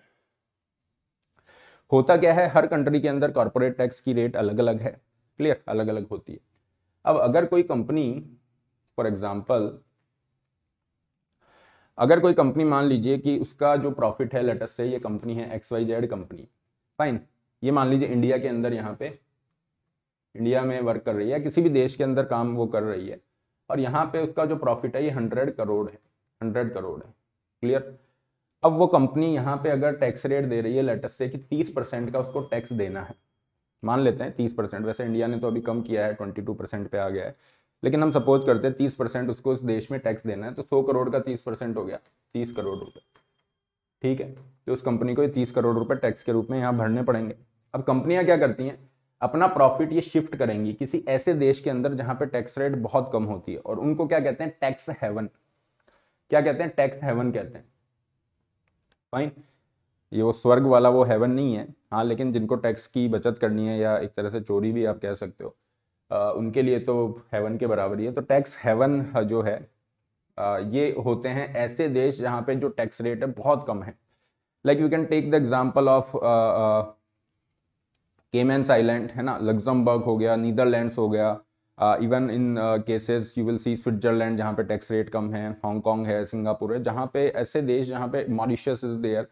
होता क्या है हर कंट्री के अंदर कॉरपोरेट टैक्स की रेट अलग अलग है क्लियर अलग अलग होती है अब अगर कोई कंपनी फॉर एग्जाम्पल अगर कोई कंपनी मान लीजिए कि उसका जो प्रॉफिट है लेटस से ये कंपनी है X Y Z company fine ये मान लीजिए इंडिया के अंदर यहाँ पे इंडिया में वर्क कर रही है किसी भी देश के अंदर काम वो कर रही है और यहाँ पे उसका जो प्रॉफिट है ये हंड्रेड करोड़ है हंड्रेड करोड़ है क्लियर अब वो कंपनी यहाँ पे अगर टैक्स रेट दे रही है लेटस से कि तीस परसेंट का उसको टैक्स देना है मान लेते हैं तीस परसेंट वैसे इंडिया ने तो अभी कम किया है ट्वेंटी टू परसेंट पे आ गया है लेकिन हम सपोज करते हैं तीस परसेंट उसको उस देश में टैक्स देना है तो सौ करोड़ का तीस परसेंट हो गया तीस करोड़ रुपए ठीक है तो उस कंपनी को ये तीस करोड़ रुपए टैक्स के रूप में यहाँ भरने पड़ेंगे अब कंपनियाँ क्या करती हैं अपना प्रॉफिट ये शिफ्ट करेंगी किसी ऐसे देश के अंदर जहाँ पर टैक्स रेट बहुत कम होती है और उनको क्या कहते हैं टैक्स हेवन क्या कहते हैं टैक्स हेवन कहते हैं फाइन ये वो स्वर्ग वाला वो हेवन नहीं है हाँ लेकिन जिनको टैक्स की बचत करनी है या एक तरह से चोरी भी आप कह सकते हो उनके लिए तो हेवन के बराबर ही है तो टैक्स हेवन जो है ये होते हैं ऐसे देश जहाँ पे जो टैक्स रेट है बहुत कम है like you can take the example of Caymans island है ना लग्जमबर्ग हो गया नीदरलैंड्स हो गया even in cases you will see Switzerland जहाँ पे टैक्स रेट कम है हांगकॉन्ग है सिंगापुर है जहाँ पे ऐसे देश जहाँ पे मॉरिशस इज देयर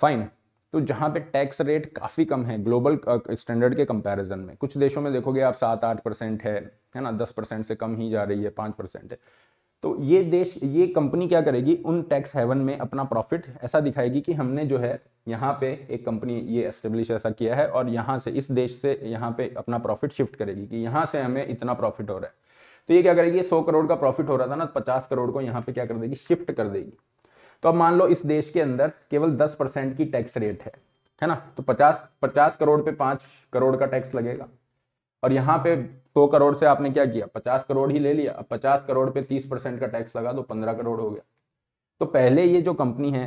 फाइन तो जहाँ पे टैक्स रेट काफ़ी कम है ग्लोबल स्टैंडर्ड के कंपैरिजन में कुछ देशों में देखोगे आप सात आठ परसेंट है है ना दस परसेंट से कम ही जा रही है पाँच परसेंट है तो ये देश ये कंपनी क्या करेगी उन टैक्स हेवन में अपना प्रॉफिट ऐसा दिखाएगी कि हमने जो है यहाँ पे एक कंपनी ये एस्टेब्लिश ऐसा किया है और यहाँ से इस देश से यहाँ पे अपना प्रॉफिट शिफ्ट करेगी कि यहाँ से हमें इतना प्रॉफिट हो रहा है तो ये क्या करेगी सौ करोड़ का प्रॉफिट हो रहा था ना तो पचास करोड़ को यहाँ पे क्या कर देगी शिफ्ट कर देगी तो अब मान लो इस देश के अंदर केवल दस परसेंट की टैक्स रेट है है ना तो पचास पचास करोड़ पे पांच करोड़ का टैक्स लगेगा और यहाँ पे सौ करोड़ से आपने क्या किया पचास करोड़ ही ले लिया अब पचास करोड़ पे तीस परसेंट का टैक्स लगा तो पंद्रह करोड़ हो गया तो पहले ये जो कंपनी है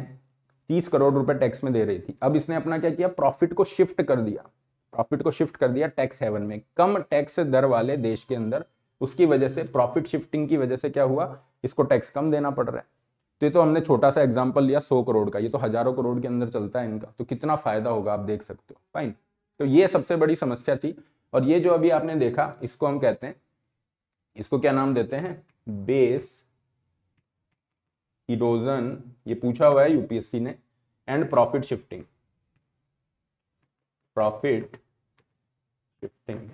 तीस करोड़ रुपए टैक्स में दे रही थी अब इसने अपना क्या किया प्रॉफिट को शिफ्ट कर दिया प्रॉफिट को शिफ्ट कर दिया टैक्स हेवन में कम टैक्स दर वाले देश के अंदर उसकी वजह से प्रॉफिट शिफ्टिंग की वजह से क्या हुआ इसको टैक्स कम देना पड़ रहा है तो ये तो हमने छोटा सा एग्जाम्पल लिया सौ करोड़ का ये तो हजारों करोड़ के अंदर चलता है इनका तो कितना फायदा होगा आप देख सकते हो फाइन तो ये सबसे बड़ी समस्या थी और ये जो अभी आपने देखा इसको हम कहते हैं इसको क्या नाम देते हैं बेस इरोजन ये पूछा हुआ है यूपीएससी ने and profit shifting profit shifting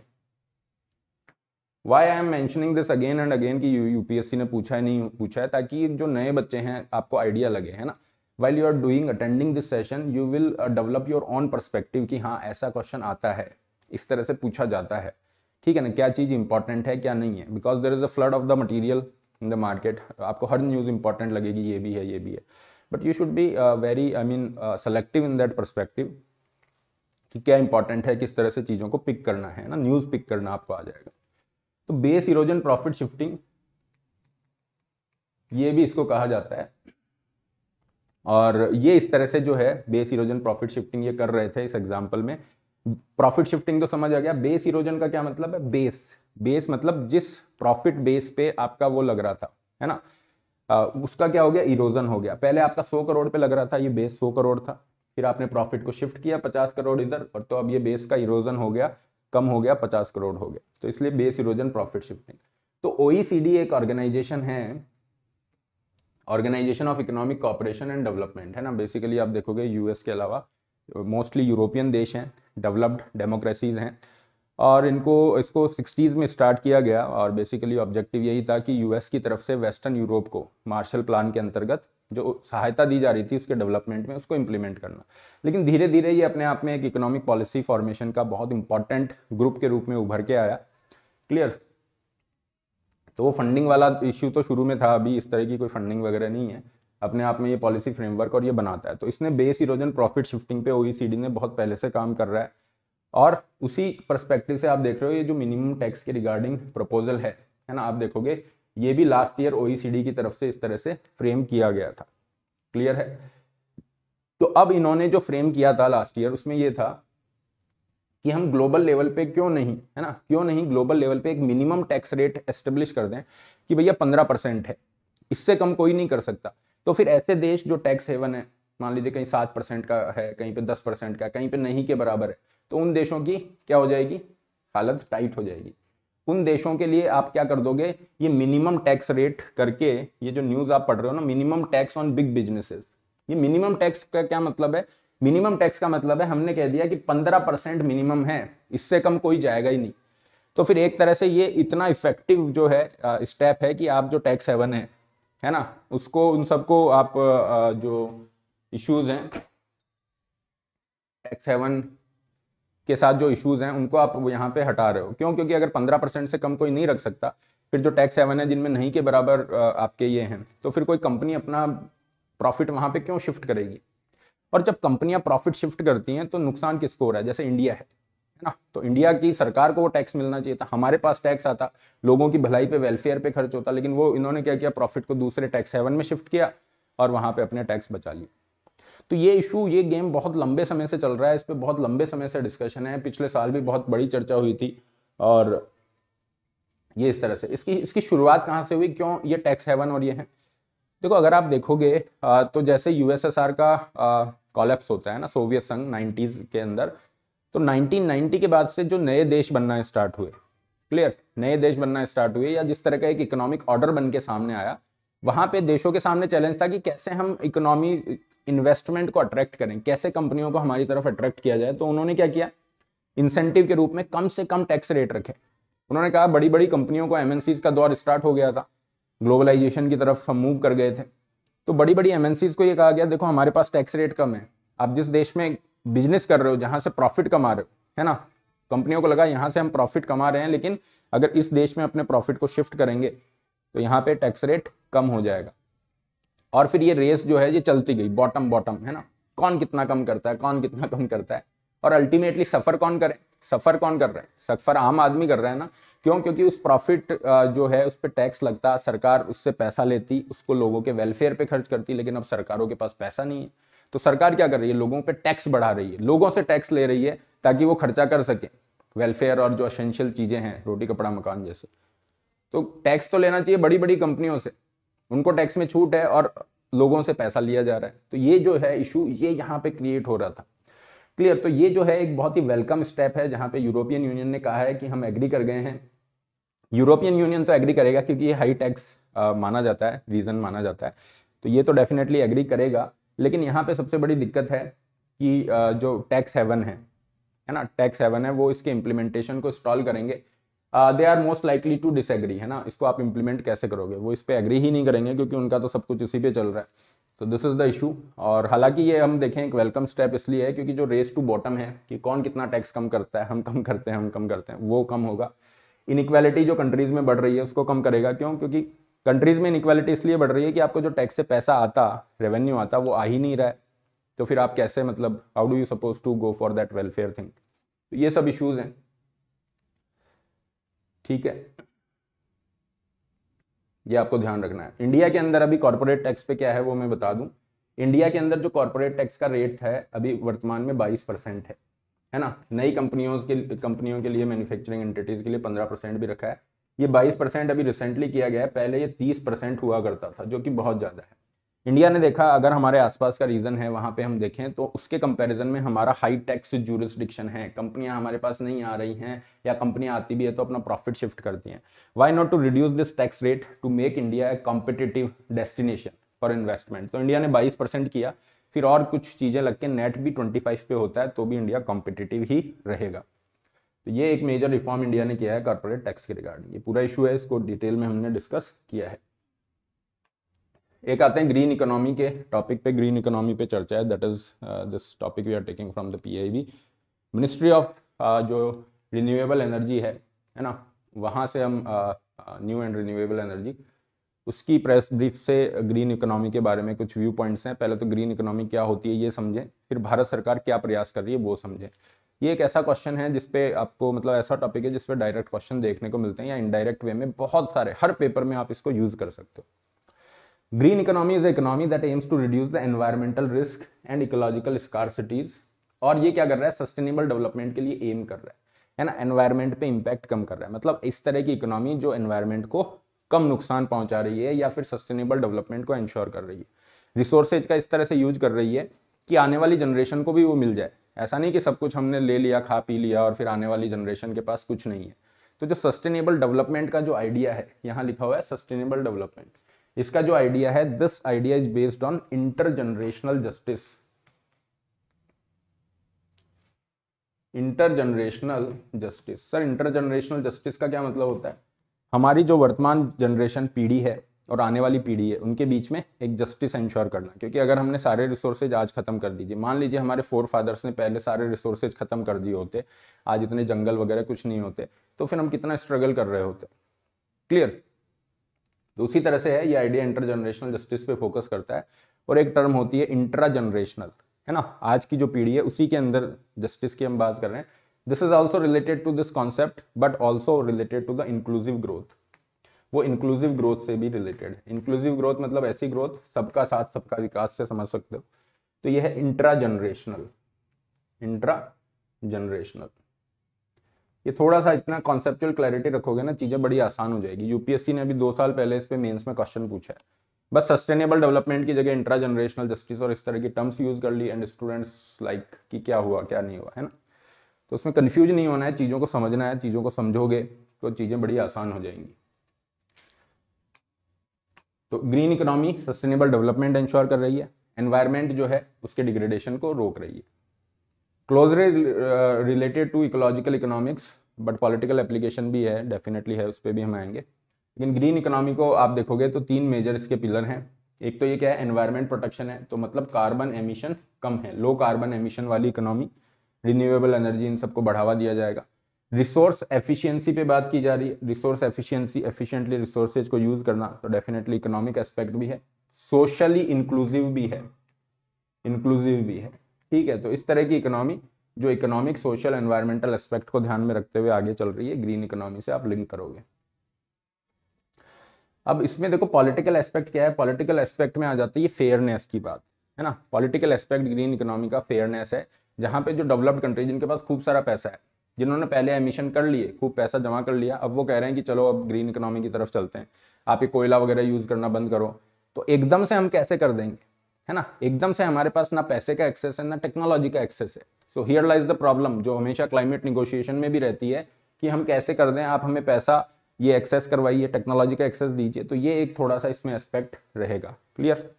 why I am mentioning this again and again as UPSC ने पूछा है नहीं पूछा है ताकि जो नए बच्चे हैं आपको आइडिया लगे है ना well you are doing attending this session you will develop your own perspective कि हाँ ऐसा क्वेश्चन आता है इस तरह से पूछा जाता है ठीक है ना क्या चीज़ इंपॉर्टेंट है क्या नहीं है because there is a flood of the material in the market आपको हर न्यूज़ इंपॉर्टेंट लगेगी ये भी है ये भी है but you should be very I mean selective in that perspective कि क्या इंपॉर्टेंट है किस तरह से चीज़ों को पिक करना है ना न्यूज़ पिक करना आपको आ जाएगा तो बेस इरोजन प्रॉफिट शिफ्टिंग ये भी इसको कहा जाता है और ये इस तरह से जो है बेस इरोजन प्रॉफिट शिफ्टिंग ये कर रहे थे इस एग्जाम्पल में प्रॉफिट शिफ्टिंग तो समझ आ गया बेस इरोजन का क्या मतलब है बेस बेस मतलब जिस प्रॉफिट बेस पे आपका वो लग रहा था है ना आ, उसका क्या हो गया इरोजन हो गया पहले आपका सौ करोड़ पे लग रहा था ये बेस सौ करोड़ था फिर आपने प्रॉफिट को शिफ्ट किया पचास करोड़ इधर और तो अब ये बेस का इरोजन हो गया कम हो गया पचास करोड़ हो गया तो इसलिए बेस इरोजन प्रॉफिट शिफ्टिंग तो ओ एक ऑर्गेनाइजेशन है organisation of economic cooperation and development है ना बेसिकली आप देखोगे यूएस के अलावा मोस्टली यूरोपियन देश हैं डेवलप्ड डेमोक्रेसीज हैं और इनको इसको सिक्सटीज़ में स्टार्ट किया गया और बेसिकली ऑब्जेक्टिव यही था कि यूएस की तरफ से वेस्टर्न यूरोप को मार्शल प्लान के अंतर्गत जो सहायता दी जा रही थी उसके डेवलपमेंट में उसको इम्प्लीमेंट करना लेकिन धीरे धीरे ये अपने आप में एक इकोनॉमिक पॉलिसी फॉर्मेशन का बहुत इंपॉर्टेंट ग्रुप के रूप में उभर के आया क्लियर तो वो फंडिंग वाला इश्यू तो शुरू में था अभी इस तरह की कोई फंडिंग वगैरह नहीं है अपने आप में ये पॉलिसी फ्रेमवर्क और ये बनाता है तो इसने बेस इरोजन प्रॉफिट शिफ्टिंग पे ओईसीडी ने बहुत पहले से काम कर रहा है और उसी परस्पेक्टिव से आप देख रहे हो ये जो मिनिमम टैक्स के रिगार्डिंग प्रपोजल है है ना आप देखोगे ये भी लास्ट ईयर ओईसीडी की तरफ से इस तरह से फ्रेम किया गया था क्लियर है तो अब इन्होंने जो फ्रेम किया था लास्ट ईयर उसमें यह था कि हम ग्लोबल लेवल पे क्यों नहीं है ना क्यों नहीं ग्लोबल लेवल पे एक मिनिमम टैक्स रेट एस्टेब्लिश कर दें कि भैया पंद्रह परसेंट है इससे कम कोई नहीं कर सकता तो फिर ऐसे देश जो टैक्स हेवन है मान लीजिए कहीं सात परसेंट का है कहीं पे दस परसेंट का कहीं पे नहीं के बराबर है तो उन देशों की क्या हो जाएगी हालत टाइट हो जाएगी उन देशों के लिए आप क्या कर दोगे ये मिनिमम टैक्स रेट करके ये जो न्यूज आप पढ़ रहे हो ना minimum tax on big businesses ये मिनिमम टैक्स का क्या मतलब है मिनिमम टैक्स का मतलब है हमने कह दिया कि पंद्रह परसेंट मिनिमम है इससे कम कोई जाएगा ही नहीं तो फिर एक तरह से ये इतना इफेक्टिव जो है स्टेप है कि आप जो टैक्स हेवन है है ना उसको उन सबको आप आ, जो इश्यूज हैं टैक्स हेवन के साथ जो इश्यूज हैं उनको आप यहाँ पे हटा रहे हो क्यों क्योंकि अगर पंद्रह परसेंट से कम कोई नहीं रख सकता फिर जो टैक्स सेवन है जिनमें नहीं के बराबर आपके ये हैं तो फिर कोई कंपनी अपना प्रॉफिट वहाँ पे क्यों शिफ्ट करेगी और जब कंपनियां प्रॉफिट शिफ्ट करती हैं तो नुकसान किसको हो रहा है जैसे इंडिया है है ना तो इंडिया की सरकार को वो टैक्स मिलना चाहिए था हमारे पास टैक्स आता लोगों की भलाई पे वेलफेयर पे खर्च होता लेकिन वो इन्होंने क्या किया प्रॉफिट को दूसरे टैक्स हेवन में शिफ्ट किया और वहाँ पे अपने टैक्स बचा लिया तो ये इशू ये गेम बहुत लंबे समय से चल रहा है इस पर बहुत लंबे समय से डिस्कशन है पिछले साल भी बहुत बड़ी चर्चा हुई थी और ये इस तरह से इसकी इसकी शुरुआत कहाँ से हुई क्यों ये टैक्स हेवन और ये है देखो अगर आप देखोगे तो जैसे यूएसएसआर का कॉलेप्स होता है ना सोवियत संघ नाइन्टीज के अंदर तो 1990 के बाद से जो नए देश बनना स्टार्ट हुए क्लियर नए देश बनना स्टार्ट हुए या जिस तरह का एक इकोनॉमिक ऑर्डर बन के सामने आया वहां पे देशों के सामने चैलेंज था कि कैसे हम इकोनॉमी इन्वेस्टमेंट को अट्रैक्ट करें कैसे कंपनियों को हमारी तरफ अट्रैक्ट किया जाए तो उन्होंने क्या किया इंसेंटिव के रूप में कम से कम टैक्स रेट रखे उन्होंने कहा बड़ी बड़ी कंपनियों को एमएनसीज का दौर स्टार्ट हो गया था ग्लोबलाइजेशन की तरफ हम मूव कर गए थे तो बड़ी बड़ी एमएनसीज को ये कहा गया देखो हमारे पास टैक्स रेट कम है आप जिस देश में बिजनेस कर रहे हो जहाँ से प्रॉफिट कमा रहे हो है ना कंपनियों को लगा यहाँ से हम प्रॉफिट कमा रहे हैं लेकिन अगर इस देश में अपने प्रॉफिट को शिफ्ट करेंगे तो यहाँ पे टैक्स रेट कम हो जाएगा और फिर ये रेस जो है ये चलती गई बॉटम बॉटम है ना कौन कितना कम करता है कौन कितना कम करता है और अल्टीमेटली सफ़र कौन करे सफ़र कौन कर रहे हैं सफ़र आम आदमी कर रहे हैं ना क्यों क्योंकि उस प्रॉफिट जो है उस पर टैक्स लगता सरकार उससे पैसा लेती उसको लोगों के वेलफेयर पे खर्च करती लेकिन अब सरकारों के पास पैसा नहीं है तो सरकार क्या कर रही है लोगों पे टैक्स बढ़ा रही है लोगों से टैक्स ले रही है ताकि वो खर्चा कर सके वेलफेयर और जो असेंशियल चीज़ें हैं रोटी कपड़ा मकान जैसे तो टैक्स तो लेना चाहिए बड़ी बड़ी कंपनियों से उनको टैक्स में छूट है और लोगों से पैसा लिया जा रहा है तो ये जो है इशू ये यहाँ पे क्रिएट हो रहा था क्लियर तो ये जो है एक बहुत ही वेलकम स्टेप है जहाँ पे यूरोपियन यूनियन ने कहा है कि हम एग्री कर गए हैं यूरोपियन यूनियन तो एग्री करेगा क्योंकि ये हाई टैक्स माना जाता है रीज़न माना जाता है तो ये तो डेफिनेटली एग्री करेगा लेकिन यहाँ पे सबसे बड़ी दिक्कत है कि जो टैक्स हेवन है है ना टैक्स हेवन है वो इसके इम्प्लीमेंटेशन को स्टॉल करेंगे they are most likely to disagree है ना इसको आप इम्प्लीमेंट कैसे करोगे वो इस पर एग्री ही नहीं करेंगे क्योंकि उनका तो सब कुछ इसी पे चल रहा है तो दिस इज़ द इशू और हालांकि ये हम देखें एक वेलकम स्टेप इसलिए है क्योंकि जो रेस टू बॉटम है कि कौन कितना टैक्स कम करता है हम कम करते हैं हम कम करते हैं वो कम होगा इनक्वालिटी जो कंट्रीज़ में बढ़ रही है उसको कम करेगा क्यों क्योंकि कंट्रीज़ में इनक्वालिटी इसलिए बढ़ रही है कि आपको जो टैक्स से पैसा आता रेवेन्यू आता वो आ ही नहीं रहा है तो फिर आप कैसे मतलब how do you suppose to go for that welfare thing तो ये सब इशूज़ हैं ठीक है ये आपको ध्यान रखना है इंडिया के अंदर अभी कॉर्पोरेट टैक्स पे क्या है वो मैं बता दूं इंडिया के अंदर जो कॉर्पोरेट टैक्स का रेट है अभी वर्तमान में 22 परसेंट है है ना नई कंपनियों के कंपनियों के लिए मैन्युफैक्चरिंग एंटिटीज के लिए 15 परसेंट भी रखा है ये 22 परसेंट अभी रिसेंटली किया गया है पहले ये 30 परसेंट हुआ करता था जो कि बहुत ज़्यादा है इंडिया ने देखा अगर हमारे आसपास का रीजन है वहाँ पे हम देखें तो उसके कंपैरिजन में हमारा हाई टैक्स जूरिस्डिक्शन है कंपनियां हमारे पास नहीं आ रही हैं या कंपनियां आती भी है तो अपना प्रॉफिट शिफ्ट करती हैं why not to reduce this tax rate to make India a competitive destination for investment तो इंडिया ने बाईस किया फिर और कुछ चीज़ें लग के नेट भी ट्वेंटी पे होता है तो भी इंडिया कॉम्पिटेटिव ही रहेगा तो ये एक मेजर रिफॉर्म इंडिया ने किया है कॉर्पोरेट टैक्स के रिगार्डिंग ये पूरा इशू है इसको डिटेल में हमने डिस्कस किया है एक आते हैं ग्रीन इकोनॉमी के टॉपिक पे ग्रीन इकोनॉमी पे चर्चा है that is this topic we are taking from the PIB ministry of जो रिन्यूएबल एनर्जी है है ना वहाँ से हम न्यू एंड रिन्यूएबल एनर्जी उसकी प्रेस ब्रीफ से ग्रीन इकोनॉमी के बारे में कुछ व्यू पॉइंट्स हैं पहले तो ग्रीन इकोनॉमी क्या होती है ये समझें फिर भारत सरकार क्या प्रयास कर रही है वो समझें ये एक ऐसा क्वेश्चन है जिसपे आपको मतलब ऐसा टॉपिक है जिसपे डायरेक्ट क्वेश्चन देखने को मिलते हैं या इनडायरेक्ट वे में बहुत सारे हर पेपर में आप इसको यूज़ कर सकते हो green economy is the economy aims to reduce the environmental risk and ecological ecological scarcities और ये क्या कर रहा है सस्टेनेबल डेवलपमेंट के लिए एम कर रहा है है ना एनवायरमेंट पे इम्पैक्ट कम कर रहा है मतलब इस तरह की इकोनॉमी जो एनवायरमेंट को कम नुकसान पहुंचा रही है या फिर सस्टेनेबल डेवलपमेंट को इंश्योर कर रही है रिसोर्सेज का इस तरह से यूज कर रही है कि आने वाली जनरेशन को भी वो मिल जाए ऐसा नहीं कि सब कुछ हमने ले लिया खा पी लिया और फिर आने वाली जनरेशन के पास कुछ नहीं है तो जो सस्टेनेबल डेवलपमेंट का जो आइडिया है यहाँ लिखा हुआ है सस्टेनेबल डेवलपमेंट इसका जो आइडिया है this idea is based on intergenerational justice intergenerational justice sir intergenerational justice का क्या मतलब होता है हमारी जो वर्तमान जनरेशन पीढ़ी है और आने वाली पीढ़ी है उनके बीच में एक जस्टिस इंश्योर करना क्योंकि अगर हमने सारे रिसोर्सेज आज खत्म कर दीजिए मान लीजिए हमारे फोर फादर्स ने पहले सारे रिसोर्सेज खत्म कर दिए होते आज इतने जंगल वगैरह कुछ नहीं होते तो फिर हम कितना स्ट्रगल कर रहे होते क्लियर दूसरी तो तरह से है ये आइडिया इंटर जनरेशनल जस्टिस पे फोकस करता है और एक टर्म होती है इंट्रा जनरेशनल है ना आज की जो पीढ़ी है उसी के अंदर जस्टिस की हम बात कर रहे हैं this is also related to this concept but also related to the inclusive growth वो इंक्लूसिव ग्रोथ से भी रिलेटेड इंक्लूसिव ग्रोथ मतलब ऐसी ग्रोथ सबका साथ सबका विकास से समझ सकते हो तो यह है इंट्रा जनरेशनल इंट्रा जनरेशनल ये थोड़ा सा इतना कॉन्सेप्चुअल क्लैरिटी रखोगे ना चीज़ें बड़ी आसान हो जाएगी यूपीएससी ने अभी दो साल पहले इस पर मेन्स में क्वेश्चन पूछा है बस सस्टेनेबल डेवलपमेंट की जगह इंट्रा जनरेशनल जस्टिस और इस तरह की टर्म्स यूज कर ली एंड स्टूडेंट्स लाइक कि क्या हुआ क्या नहीं हुआ है ना तो उसमें कन्फ्यूज नहीं होना है चीज़ों को समझना है चीज़ों को समझोगे तो चीज़ें बड़ी आसान हो जाएंगी तो green economy sustainable development ensure कर रही है एनवायरमेंट जो है उसके डिग्रेडेशन को रोक रही है closely related to ecological economics but political application भी है डेफिनेटली है उस पर भी हम आएंगे लेकिन ग्रीन इकोनॉमी को आप देखोगे तो तीन मेजर इसके पिलर हैं एक तो ये क्या है एनवायरमेंट प्रोटेक्शन है तो मतलब कार्बन एमिशन कम है लो कार्बन एमिशन वाली इकोनॉमी रिन्यूएबल एनर्जी इन सबको बढ़ावा दिया जाएगा रिसोर्स एफिशिएंसी पे बात की जा रही है रिसोर्स एफिशिएंसी एफिशिएंटली रिसोर्सेज को यूज करना तो डेफिनेटली इकोनॉमिक एस्पेक्ट भी है सोशली इंक्लूसिव भी है इंक्लूसिव भी है ठीक है तो इस तरह की इकोनॉमी जो इकोनॉमिक सोशल एनवायरमेंटल एस्पेक्ट को ध्यान में रखते हुए आगे चल रही है ग्रीन इकोनॉमी से आप लिंक करोगे अब इसमें देखो पॉलिटिकल एस्पेक्ट क्या है पॉलिटिकल एस्पेक्ट में आ जाती है फेयरनेस की बात है ना पॉलिटिकल एस्पेक्ट ग्रीन इकोनॉमी का फेयरनेस है जहां पे जो डेवलप्ड कंट्री जिनके पास खूब सारा पैसा है जिन्होंने पहले एमिशन कर लिए खूब पैसा जमा कर लिया अब वो कह रहे हैं कि चलो अब ग्रीन इकोनॉमी की तरफ चलते हैं आप ये कोयला वगैरह यूज़ करना बंद करो तो एकदम से हम कैसे कर देंगे है ना एकदम से हमारे पास ना पैसे का एक्सेस है ना टेक्नोलॉजी का एक्सेस है so here lies the problem जो हमेशा क्लाइमेट निगोशिएशन में भी रहती है कि हम कैसे कर दें आप हमें पैसा ये एक्सेस करवाइए टेक्नोलॉजी का एक्सेस दीजिए तो ये एक थोड़ा सा इसमें एस्पेक्ट रहेगा क्लियर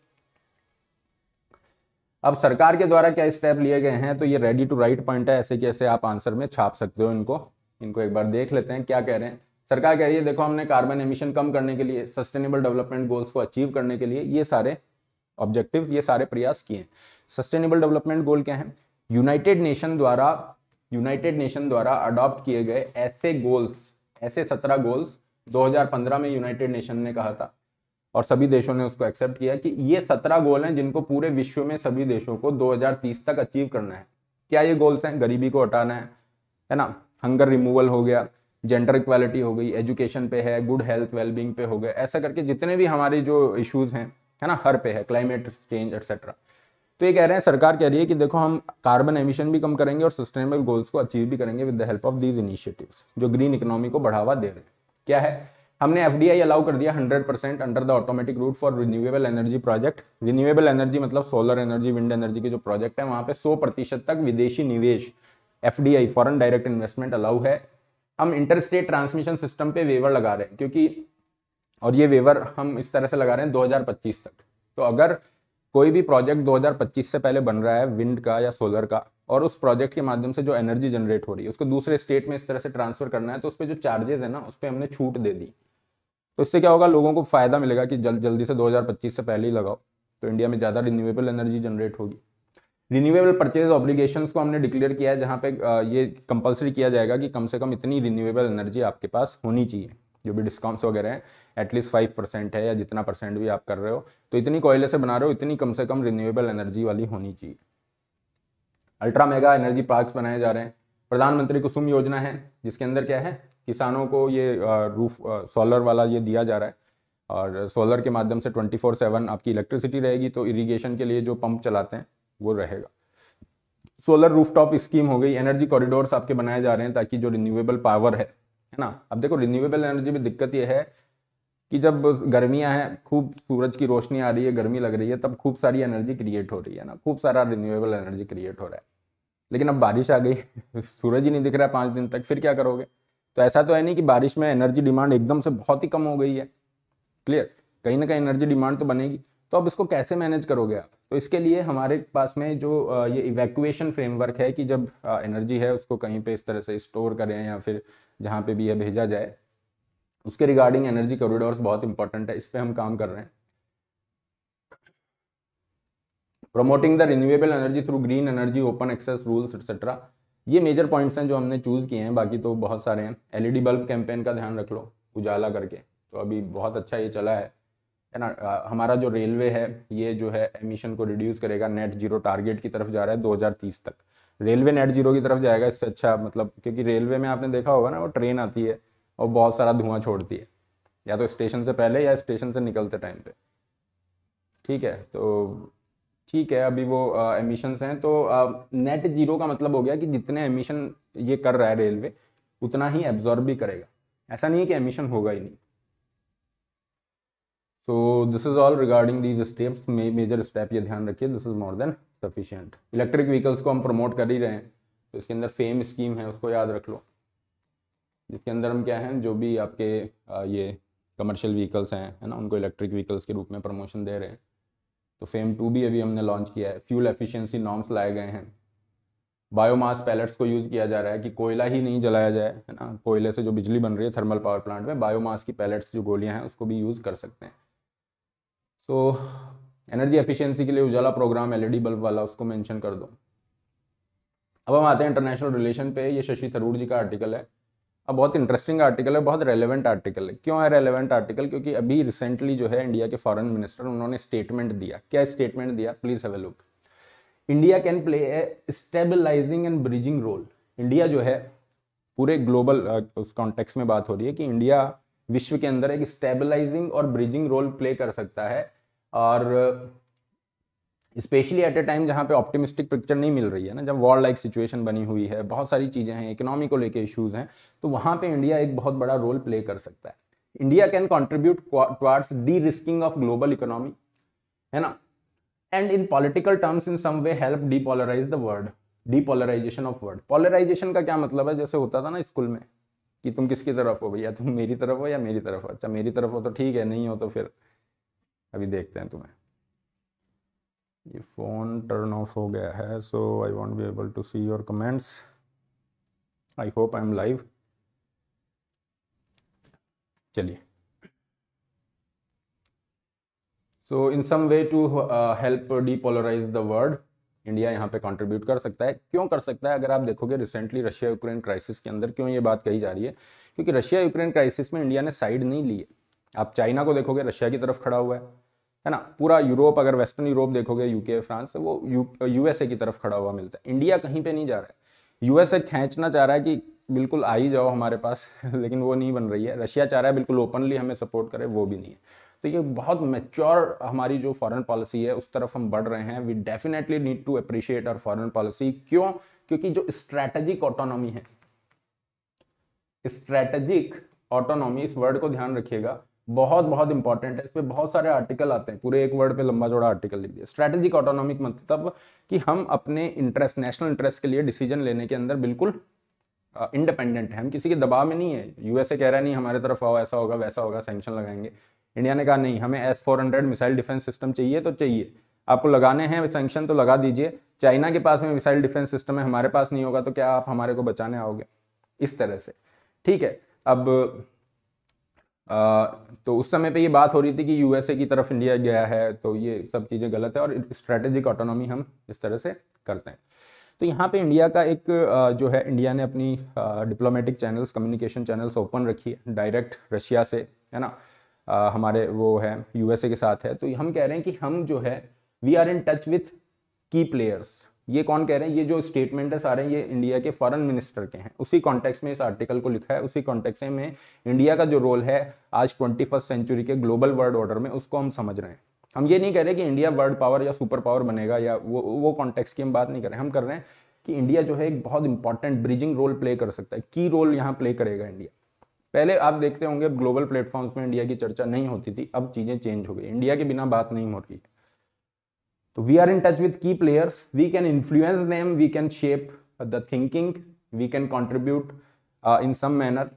अब सरकार के द्वारा क्या स्टेप लिए गए हैं तो ये रेडी टू राइट पॉइंट है ऐसे कैसे आप आंसर में छाप सकते हो इनको इनको एक बार देख लेते हैं क्या कह रहे हैं सरकार कह रही है देखो हमने कार्बन एमिशन कम करने के लिए सस्टेनेबल डेवलपमेंट गोल्स को अचीव करने के लिए ये सारे ऑब्जेक्टिव ये सारे प्रयास किए हैं सस्टेनेबल डेवलपमेंट गोल क्या है यूनाइटेड नेशन द्वारा यूनाइटेड नेशन द्वारा अडॉप्ट किए गए ऐसे गोल्स ऐसे सत्रह गोल्स 2015 में यूनाइटेड नेशन ने कहा था और सभी देशों ने उसको एक्सेप्ट किया कि ये सत्रह गोल हैं जिनको पूरे विश्व में सभी देशों को 2030 तक अचीव करना है क्या ये गोल्स हैं गरीबी को हटाना है है ना हंगर रिमूवल हो गया जेंडर इक्वालिटी हो गई एजुकेशन पे है गुड हेल्थ वेलबींग पे हो गए ऐसा करके जितने भी हमारे जो इशूज हैं है ना हर पे है क्लाइमेट चेंज एक्सेट्रा तो ये कह रहे हैं सरकार कह रही है कि देखो हम कार्बन एमिशन भी कम करेंगे और सस्टेनेबल गोल्स को अचीव भी करेंगे with the help of these initiative जो ग्रीन इकोनॉमी को बढ़ावा दे रहे हैं क्या है हमने एफ अलाउ कर दिया 100 percent under the automatic route for renewable energy project renewable energy मतलब सोलर एनर्जी विंड एनर्जी के जो प्रोजेक्ट है वहां पे 100 प्रतिशत तक विदेशी निवेश F D I foreign direct investment allow है हम इंटरस्टेट ट्रांसमिशन सिस्टम पे वेवर लगा रहे हैं क्योंकि और ये वेवर हम इस तरह से लगा रहे हैं 2025 तक तो अगर कोई भी प्रोजेक्ट 2025 से पहले बन रहा है विंड का या सोलर का और उस प्रोजेक्ट के माध्यम से जो एनर्जी जनरेट हो रही है उसको दूसरे स्टेट में इस तरह से ट्रांसफर करना है तो उस पर जो चार्जेस है ना उस पर हमने छूट दे दी तो इससे क्या होगा लोगों को फायदा मिलेगा कि जल्द जल्दी से 2025 से पहले ही लगाओ तो इंडिया में ज़्यादा रिन्यूएबल एनर्जी जनरेट होगी रिन्यूएबल परचेज ऑब्लिगेशन को हमने डिक्लेयर किया है जहाँ पे ये कंपलसरी किया जाएगा कि कम से कम इतनी रिन्यूएबल एनर्जी आपके पास होनी चाहिए जो भी डिस्काउंट्स वगैरह हैं एटलीस्ट फाइव परसेंट है या जितना परसेंट भी आप कर रहे हो तो इतनी कोयले से बना रहे हो इतनी कम से कम रिन्यूएबल एनर्जी वाली होनी चाहिए अल्ट्रा मेगा एनर्जी पार्क्स बनाए जा रहे हैं प्रधानमंत्री कुसुम योजना है जिसके अंदर क्या है किसानों को ये रूफ सोलर वाला ये दिया जा रहा है और सोलर के माध्यम से ट्वेंटी फोर सेवन आपकी इलेक्ट्रिसिटी रहेगी तो इरिगेशन के लिए जो पंप चलाते हैं वो रहेगा सोलर रूफटॉप स्कीम हो गई एनर्जी कॉरिडोर्स आपके बनाए जा रहे हैं ताकि जो रिन्यूएबल पावर है है ना अब देखो रिन्यूएबल एनर्जी में दिक्कत यह है कि जब गर्मियां हैं खूब सूरज की रोशनी आ रही है गर्मी लग रही है तब खूब सारी एनर्जी क्रिएट हो रही है ना खूब सारा रिन्यूएबल एनर्जी क्रिएट हो रहा है लेकिन अब बारिश आ गई सूरज ही नहीं दिख रहा है पाँच दिन तक फिर क्या करोगे तो ऐसा तो है नहीं कि बारिश में एनर्जी डिमांड एकदम से बहुत ही कम हो गई है क्लियर कहीं ना कहीं एनर्जी डिमांड तो बनेगी तो अब इसको कैसे मैनेज करोगे आप तो इसके लिए हमारे पास में जो ये इवैक्यूएशन फ्रेमवर्क है कि जब एनर्जी है उसको कहीं पे इस तरह से स्टोर करें या फिर जहाँ पे भी यह भेजा जाए उसके रिगार्डिंग एनर्जी कॉरिडोर्स बहुत इंपॉर्टेंट है इस पर हम काम कर रहे हैं promoting the renewable energy through green energy open access rules etcetera ये मेजर पॉइंट्स हैं जो हमने चूज़ किए हैं बाकी तो बहुत सारे हैं एलईडी बल्ब कैंपेन का ध्यान रख लो उजाला करके तो अभी बहुत अच्छा ये चला है है ना आ, हमारा जो रेलवे है ये जो है एमिशन को रिड्यूस करेगा नेट जीरो टारगेट की तरफ जा रहा है 2030 तक रेलवे नेट जीरो की तरफ जाएगा इससे अच्छा मतलब क्योंकि रेलवे में आपने देखा होगा ना वो ट्रेन आती है और बहुत सारा धुआं छोड़ती है या तो स्टेशन से पहले या स्टेशन से निकलते टाइम पे ठीक है तो ठीक है अभी वो एमिशंस हैं तो नेट जीरो का मतलब हो गया कि जितने एमिशन ये कर रहा है रेलवे उतना ही एब्जॉर्ब भी करेगा ऐसा नहीं है कि एमिशन होगा ही नहीं so this is all regarding these steps major step ये ध्यान रखिए this is more than sufficient electric vehicles को हम प्रमोट कर ही रहे हैं तो इसके अंदर फेम स्कीम है उसको याद रख लो जिसके अंदर हम क्या हैं जो भी आपके ये कमर्शियल व्हीकल्स हैं है ना उनको इलेक्ट्रिक व्हीकल्स के रूप में प्रमोशन दे रहे हैं तो फेम टू भी अभी हमने लॉन्च किया है फ्यूल एफिशिएंसी नॉर्म्स लाए गए हैं बायोमास पैलेट्स को यूज़ किया जा रहा है कि कोयला ही नहीं जलाया जाए है ना कोयले से जो बिजली बन रही है थर्मल पावर प्लांट में बायोमास की पैलेट्स जो गोलियां हैं उसको भी यूज़ कर सकते हैं सो एनर्जी एफिशिएंसी के लिए उजाला प्रोग्राम एलईडी बल्ब वाला उसको मेंशन कर दो अब हम आते हैं इंटरनेशनल रिलेशन पे ये शशि थरूर जी का आर्टिकल है अब बहुत इंटरेस्टिंग आर्टिकल है बहुत रेलेवेंट आर्टिकल है क्यों है रेलेवेंट आर्टिकल क्योंकि अभी रिसेंटली जो है इंडिया के फॉरेन मिनिस्टर उन्होंने स्टेटमेंट दिया क्या स्टेटमेंट दिया please have a look India can play a stabilising and bridging role India जो है पूरे ग्लोबल उस कॉन्टेक्स्ट में बात हो रही है कि इंडिया विश्व के अंदर एक स्टेबलाइजिंग और ब्रिजिंग रोल प्ले कर सकता है और स्पेशली एट ए टाइम जहाँ पे ऑप्टिमिस्टिक पिक्चर नहीं मिल रही है ना जब वॉर लाइक सिचुएशन बनी हुई है बहुत सारी चीज़ें हैं इकोनॉमी को लेके इश्यूज हैं तो वहाँ पे इंडिया एक बहुत बड़ा रोल प्ले कर सकता है India can contribute towards derisking of global economy है ना and in political terms in some way help depolarise the de depolarisation of world polarisation का क्या मतलब है जैसे होता था ना स्कूल में कि तुम किसकी तरफ हो भैया तुम मेरी तरफ हो या मेरी तरफ हो अच्छा मेरी तरफ हो तो ठीक है नहीं हो तो फिर अभी देखते हैं तुम्हें ये फ़ोन टर्न ऑफ हो गया है so I want be able to see your comments I hope I am live चलिए so in some way to help depolarise the world India यहाँ पे कंट्रीब्यूट कर सकता है क्यों कर सकता है अगर आप देखोगे रिसेंटली रशिया यूक्रेन क्राइसिस के अंदर क्यों ये बात कही जा रही है क्योंकि रशिया यूक्रेन क्राइसिस में इंडिया ने साइड नहीं ली है आप चाइना को देखोगे रशिया की तरफ खड़ा हुआ है है ना पूरा यूरोप अगर वेस्टर्न यूरोप देखोगे यूके फ्रांस वो यूएसए की तरफ खड़ा हुआ मिलता है इंडिया कहीं पे नहीं जा रहा है यूएसए खींचना चाह रहा है कि बिल्कुल आ ही जाओ हमारे पास लेकिन वो नहीं बन रही है रशिया चाह रहा है बिल्कुल ओपनली हमें सपोर्ट करे वो भी नहीं है तो ये बहुत मेच्योर हमारी जो फॉरेन पॉलिसी है उस तरफ हम बढ़ रहे हैं we definitely need to appreciate our foreign policy क्यों क्योंकि जो स्ट्रैटेजिक ऑटोनॉमी है स्ट्रैटेजिक ऑटोनॉमी इस वर्ड को ध्यान रखिएगा बहुत बहुत इंपॉर्टेंट है इस पर बहुत सारे आर्टिकल आते हैं पूरे एक वर्ड पे लंबा जोड़ा आर्टिकल लिख दिया स्ट्रैटेजिक ऑटोनॉमिक मतलब कि हम अपने इंटरेस्ट नेशनल इंटरेस्ट के लिए डिसीजन लेने के अंदर बिल्कुल इंडिपेंडेंट है हम किसी के दबाव में नहीं है यूएसए कह रहा नहीं हमारे तरफ आओ ऐसा होगा वैसा होगा सेंक्शन लगाएंगे इंडिया ने कहा नहीं हमें S four hundred missile defence system चाहिए तो चाहिए आपको लगाने हैं सेंक्शन तो लगा दीजिए चाइना के पास में मिसाइल डिफेंस सिस्टम है हमारे पास नहीं होगा तो क्या आप हमारे को बचाने आओगे इस तरह से ठीक है अब तो उस समय पे ये बात हो रही थी कि यूएसए की तरफ इंडिया गया है तो ये सब चीज़ें गलत है और स्ट्रेटेजिक ऑटोनॉमी हम इस तरह से करते हैं तो यहाँ पे इंडिया का एक जो है इंडिया ने अपनी diplomatic channels communication channels open रखी है डायरेक्ट रशिया से है ना हमारे वो है यूएसए के साथ है तो हम कह रहे हैं कि हम जो है we are in touch with key players ये कौन कह रहे हैं ये जो स्टेटमेंट है सारे ये इंडिया के फॉरेन मिनिस्टर के हैं उसी कॉन्टेक्स्ट में इस आर्टिकल को लिखा है उसी कॉन्टेक्स्ट में इंडिया का जो रोल है आज ट्वेंटी फर्स्ट सेंचुरी के ग्लोबल वर्ल्ड ऑर्डर में उसको हम समझ रहे हैं हम ये नहीं कह रहे कि इंडिया वर्ल्ड पावर या सुपर पावर बनेगा या वो वो कॉन्टेक्स की हम बात नहीं कर रहे हम कर रहे हैं कि इंडिया जो है एक बहुत इंपॉर्टेंट ब्रिजिंग रोल प्ले कर सकता है की रोल यहाँ प्ले करेगा इंडिया पहले आप देखते होंगे ग्लोबल प्लेटफॉर्म्स में इंडिया की चर्चा नहीं होती थी अब चीज़ें चेंज हो गई इंडिया के बिना बात नहीं हो रही है तो we are in touch with key players we can influence them we can shape the thinking we can contribute in some manner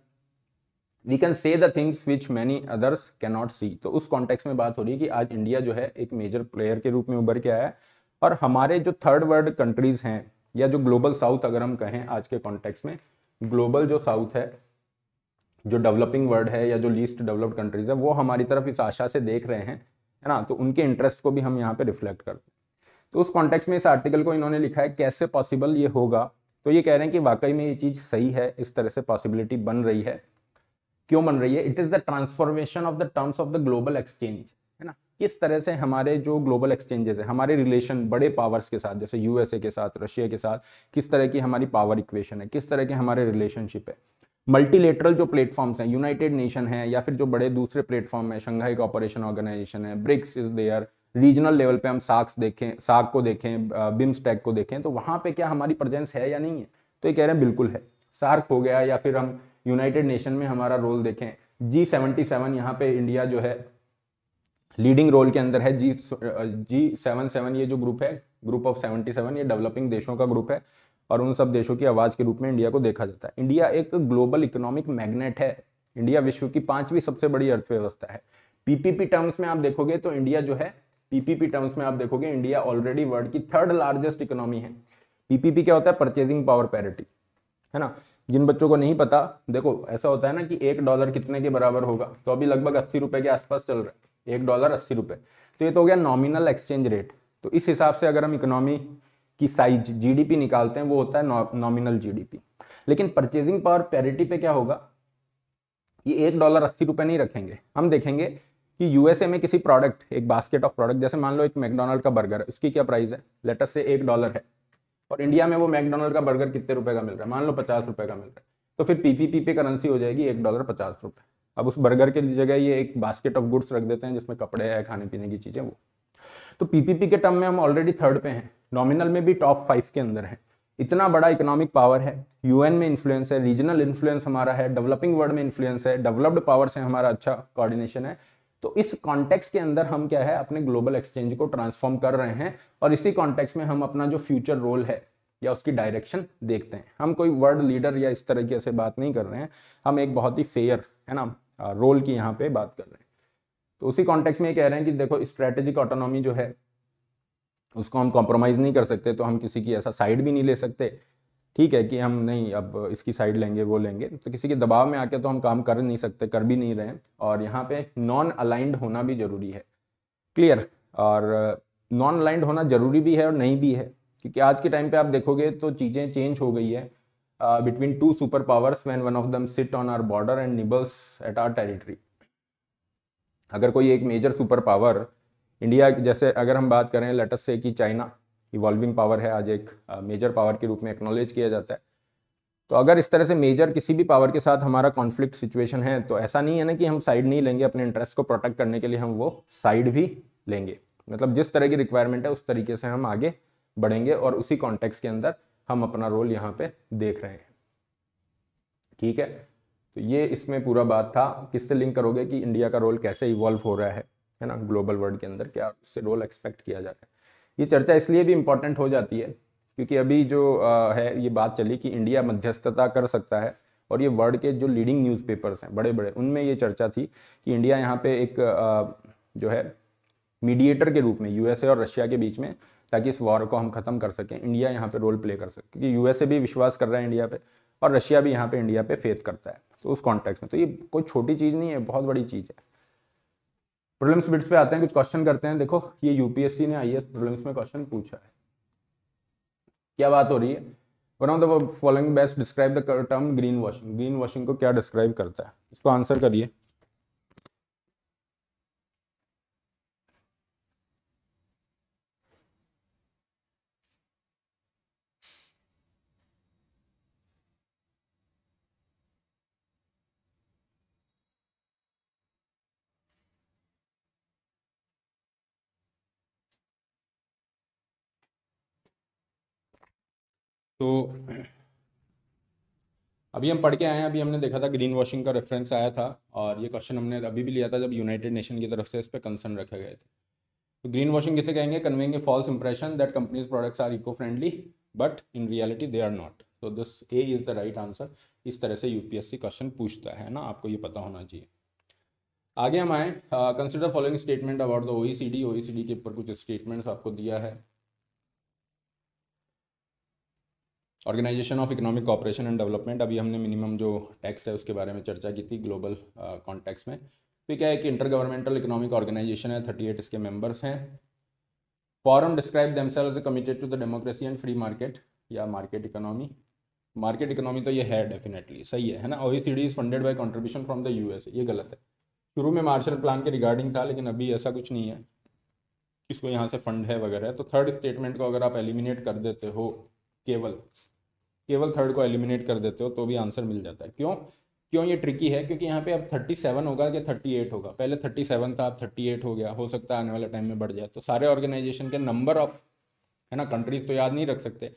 we can see the things which many others cannot नॉट सी तो उस कॉन्टेक्स में बात हो रही है कि आज इंडिया जो है एक मेजर प्लेयर के रूप में उभर के आया है और हमारे जो थर्ड वर्ल्ड कंट्रीज हैं या जो ग्लोबल साउथ अगर हम कहें आज के कॉन्टेक्स में ग्लोबल जो साउथ है जो डेवलपिंग वर्ल्ड है या जो लीस्ट डेवलप्ड कंट्रीज है वो हमारी तरफ इस आशा से देख रहे हैं है ना तो उनके इंटरेस्ट को भी हम यहाँ पे रिफ्लेक्ट करते हैं तो उस कॉन्टेक्स्ट में इस आर्टिकल को इन्होंने लिखा है कैसे पॉसिबल ये होगा तो ये कह रहे हैं कि वाकई में ये चीज़ सही है इस तरह से पॉसिबिलिटी बन रही है क्यों बन रही है it is the transformation of the terms of the global exchange है ना किस तरह से हमारे जो ग्लोबल एक्सचेंजेस है हमारे रिलेशन बड़े पावर्स के साथ जैसे यूएसए के साथ रशिया के साथ किस तरह की हमारी पावर इक्वेशन है किस तरह के हमारे रिलेशनशिप है मल्टीलेटरल जो प्लेटफॉर्म्स हैं यूनाइटेड नेशन है या फिर जो बड़े दूसरे प्लेटफॉर्म है शंघाई का ऑपरेशन ऑर्गेनाइजेशन है BRICS is there regional level पे हम साक्स देखें साक को देखें बिम्सटेक को देखें तो वहां पे क्या हमारी प्रेजेंस है या नहीं है तो ये कह रहे हैं बिल्कुल है सार्क हो गया या फिर हम यूनाइटेड नेशन में हमारा रोल देखें जी सेवेंटी सेवन यहाँ पे इंडिया जो है लीडिंग रोल के अंदर है जी जी सेवन सेवन ये जो ग्रुप है ग्रुप ऑफ सेवेंटी सेवन ये डेवलपिंग देशों का ग्रुप है और उन सब देशों की आवाज़ के रूप में इंडिया को देखा जाता है इंडिया एक ग्लोबल इकोनॉमिक मैग्नेट है इंडिया विश्व की पांचवी सबसे बड़ी अर्थव्यवस्था है पीपीपी टर्म्स में आप देखोगे तो इंडिया जो है पीपीपी टर्म्स में आप देखोगे इंडिया ऑलरेडी वर्ल्ड की थर्ड लार्जेस्ट इकोनॉमी है पीपीपी क्या होता है परचेजिंग पावर पैरिटी है ना जिन बच्चों को नहीं पता देखो ऐसा होता है ना कि एक डॉलर कितने के बराबर होगा तो अभी लगभग अस्सी रुपए के आसपास चल रहा है एक डॉलर अस्सी रुपए तो ये तो हो गया नॉमिनल एक्सचेंज रेट तो इस हिसाब से अगर हम इकोनॉमी की साइज जीडीपी निकालते हैं वो होता है नॉमिनल नौ, जीडीपी लेकिन परचेजिंग पावर पैरिटी पे क्या होगा ये एक डॉलर अस्सी रुपए नहीं रखेंगे हम देखेंगे कि यूएसए में किसी प्रोडक्ट एक बास्केट ऑफ प्रोडक्ट जैसे मान लो एक मैकडोनल्ड का बर्गर है उसकी क्या प्राइस है लेटस से एक डॉलर है और इंडिया में वो मैकडोनल्ड का बर्गर कितने रुपए का मिल रहा है मान लो पचास रुपए का मिल रहा है तो फिर पीपीपी पे करेंसी हो जाएगी एक डॉलर पचास रुपए अब उस बर्गर की जगह ये एक बास्केट ऑफ गुड्स रख देते हैं जिसमें कपड़े हैं खाने पीने की चीज़ें वो तो पीपीपी के टर्म में हम ऑलरेडी थर्ड पे हैं नॉमिनल में भी टॉप फाइव के अंदर हैं इतना बड़ा इकोनॉमिक पावर है यूएन में इन्फ्लुएंस है रीजनल इन्फ्लुएंस हमारा है डेवलपिंग वर्ल्ड में इन्फ्लुएंस है डेवलप्ड पावर से हमारा अच्छा कोऑर्डिनेशन है तो इस कॉन्टेक्स्ट के अंदर हम क्या है अपने ग्लोबल एक्सचेंज को ट्रांसफॉर्म कर रहे हैं और इसी कॉन्टेक्स्ट में हम अपना जो फ्यूचर रोल है या उसकी डायरेक्शन देखते हैं हम कोई वर्ल्ड लीडर या इस तरीके से बात नहीं कर रहे हैं हम एक बहुत ही फेयर है ना रोल की यहाँ पे बात कर रहे हैं तो उसी कॉन्टेक्स्ट में ये कह रहे हैं कि देखो स्ट्रेटेजिक ऑटोनॉमी जो है उसको हम कॉम्प्रोमाइज़ नहीं कर सकते तो हम किसी की ऐसा साइड भी नहीं ले सकते ठीक है कि हम नहीं अब इसकी साइड लेंगे वो लेंगे तो किसी के दबाव में आके तो हम काम कर नहीं सकते कर भी नहीं रहे और यहाँ पे नॉन अलाइंड होना भी ज़रूरी है क्लियर और नॉन अलाइंड होना ज़रूरी भी है और नहीं भी है क्योंकि आज के टाइम पे आप देखोगे तो चीज़ें चेंज हो गई है between two super powers when one of them sit on our border and nibbles at our territory अगर कोई एक मेजर सुपर पावर इंडिया जैसे अगर हम बात करें लेटस से कि चाइना इवॉल्विंग पावर है आज एक मेजर पावर के रूप में एक्नोलेज किया जाता है तो अगर इस तरह से मेजर किसी भी पावर के साथ हमारा कॉन्फ्लिक्ट सिचुएशन है तो ऐसा नहीं है ना कि हम साइड नहीं लेंगे अपने इंटरेस्ट को प्रोटेक्ट करने के लिए हम वो साइड भी लेंगे मतलब जिस तरह की रिक्वायरमेंट है उस तरीके से हम आगे बढ़ेंगे और उसी कॉन्टेक्स्ट के अंदर हम अपना रोल यहाँ पे देख रहे हैं ठीक है तो ये इसमें पूरा बात था किससे लिंक करोगे कि इंडिया का रोल कैसे इवॉल्व हो रहा है है ना ग्लोबल वर्ल्ड के अंदर क्या उससे रोल एक्सपेक्ट किया जा रहा है ये चर्चा इसलिए भी इम्पोर्टेंट हो जाती है क्योंकि अभी जो आ, है ये बात चली कि इंडिया मध्यस्थता कर सकता है और ये वर्ल्ड के जो लीडिंग न्यूज़पेपर्स हैं बड़े बड़े उनमें ये चर्चा थी कि इंडिया यहाँ पे एक आ, जो है मीडिएटर के रूप में यूएसए और रशिया के बीच में ताकि इस वॉर को हम ख़त्म कर सकें इंडिया यहाँ पे रोल प्ले कर सके क्योंकि यूएसए भी विश्वास कर रहा है इंडिया पे और रशिया भी यहाँ पे इंडिया पे फेथ करता है तो उस कॉन्टेक्स में तो ये कोई छोटी चीज़ नहीं है बहुत बड़ी चीज़ है प्रॉब्लम्स बिट्स पे आते हैं कुछ क्वेश्चन करते हैं देखो ये यूपीएससी ने आई प्रॉब्लम्स में क्वेश्चन पूछा है क्या बात हो रही है one of the following best describe the term greenwashing greenwashing को क्या डिस्क्राइब करता है इसको आंसर करिए तो अभी हम पढ़ के आए हैं अभी हमने देखा था ग्रीन वॉशिंग का रेफरेंस आया था और ये क्वेश्चन हमने अभी भी लिया था जब यूनाइटेड नेशन की तरफ से इस पर कंसर्न रखे गए थे तो ग्रीन वॉशिंग किसे कहेंगे conveying a false impression that companies products are eco friendly but in reality they are not so this a is the right answer इस तरह से यूपीएससी क्वेश्चन पूछता है ना आपको ये पता होना चाहिए आगे हम आए consider following statement about the O E C D O E C D ऊपर कुछ स्टेटमेंट्स आपको दिया है organisation of economic cooperation and development अभी हमने मिनिमम जो टैक्स है उसके बारे में चर्चा की थी ग्लोबल कॉन्टेक्स में तो क्या है कि इंटर गवर्नमेंटल इकोनॉमिक ऑर्गेनाइजेशन है थर्टी एट इसके मेंबर्स हैं forum describe themselves committed to the democracy and free market या मार्केट इकोनॉमी मार्केट इकोनॉमी तो ये है डेफिनेटली सही है है ना D is funded by contribution from the U S ये गलत है शुरू में मार्शल प्लान के रिगार्डिंग था लेकिन अभी ऐसा कुछ नहीं है किसको यहाँ से फंड है वगैरह तो थर्ड स्टेटमेंट को अगर आप एलिमिनेट कर देते हो केवल केवल थर्ड को एलिमिनेट कर देते हो तो भी आंसर मिल जाता है क्यों क्यों ये ट्रिकी है क्योंकि यहाँ पे अब 37 होगा या 38 होगा पहले 37 था अब 38 हो गया हो सकता है आने वाले टाइम में बढ़ जाए तो सारे ऑर्गेनाइजेशन के नंबर ऑफ है ना कंट्रीज तो याद नहीं रख सकते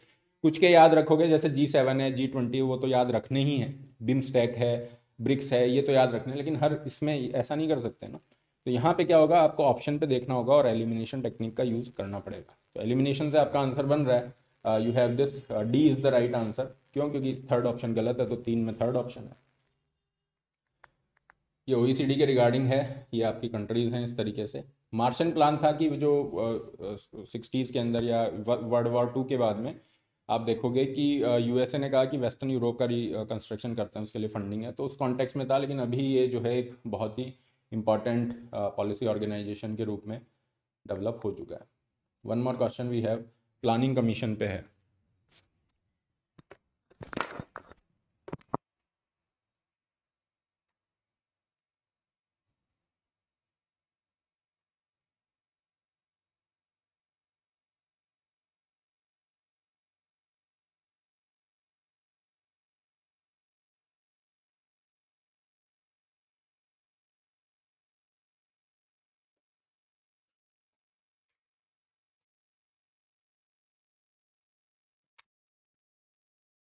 कुछ के याद रखोगे जैसे जी सेवन है जी ट्वेंटी वो तो याद रखने ही है बिम्स्टैक है ब्रिक्स है ये तो याद रखने लेकिन हर इसमें ऐसा नहीं कर सकते ना तो यहाँ पे क्या होगा आपको ऑप्शन पे देखना होगा और एलिमिनेशन टेक्निक का यूज़ करना पड़ेगा तो एलिमिनेशन से आपका आंसर बन रहा है you have this D is the right answer क्यों क्योंकि थर्ड ऑप्शन गलत है तो तीन में थर्ड ऑप्शन है ये ओ के रिगार्डिंग है ये आपकी कंट्रीज़ हैं इस तरीके से मार्शन प्लान था कि जो सिक्सटीज़ uh, uh के अंदर या वर्ल्ड वॉर टू के बाद में आप देखोगे कि यूएसए uh, ने कहा कि वेस्टर्न यूरोप का री कंस्ट्रक्शन uh, करते हैं उसके लिए फंडिंग है तो उस कॉन्टेक्स्ट में था लेकिन अभी ये जो है एक बहुत ही इंपॉर्टेंट पॉलिसी ऑर्गेनाइजेशन के रूप में डेवलप हो चुका है one more question we have planning commission पे है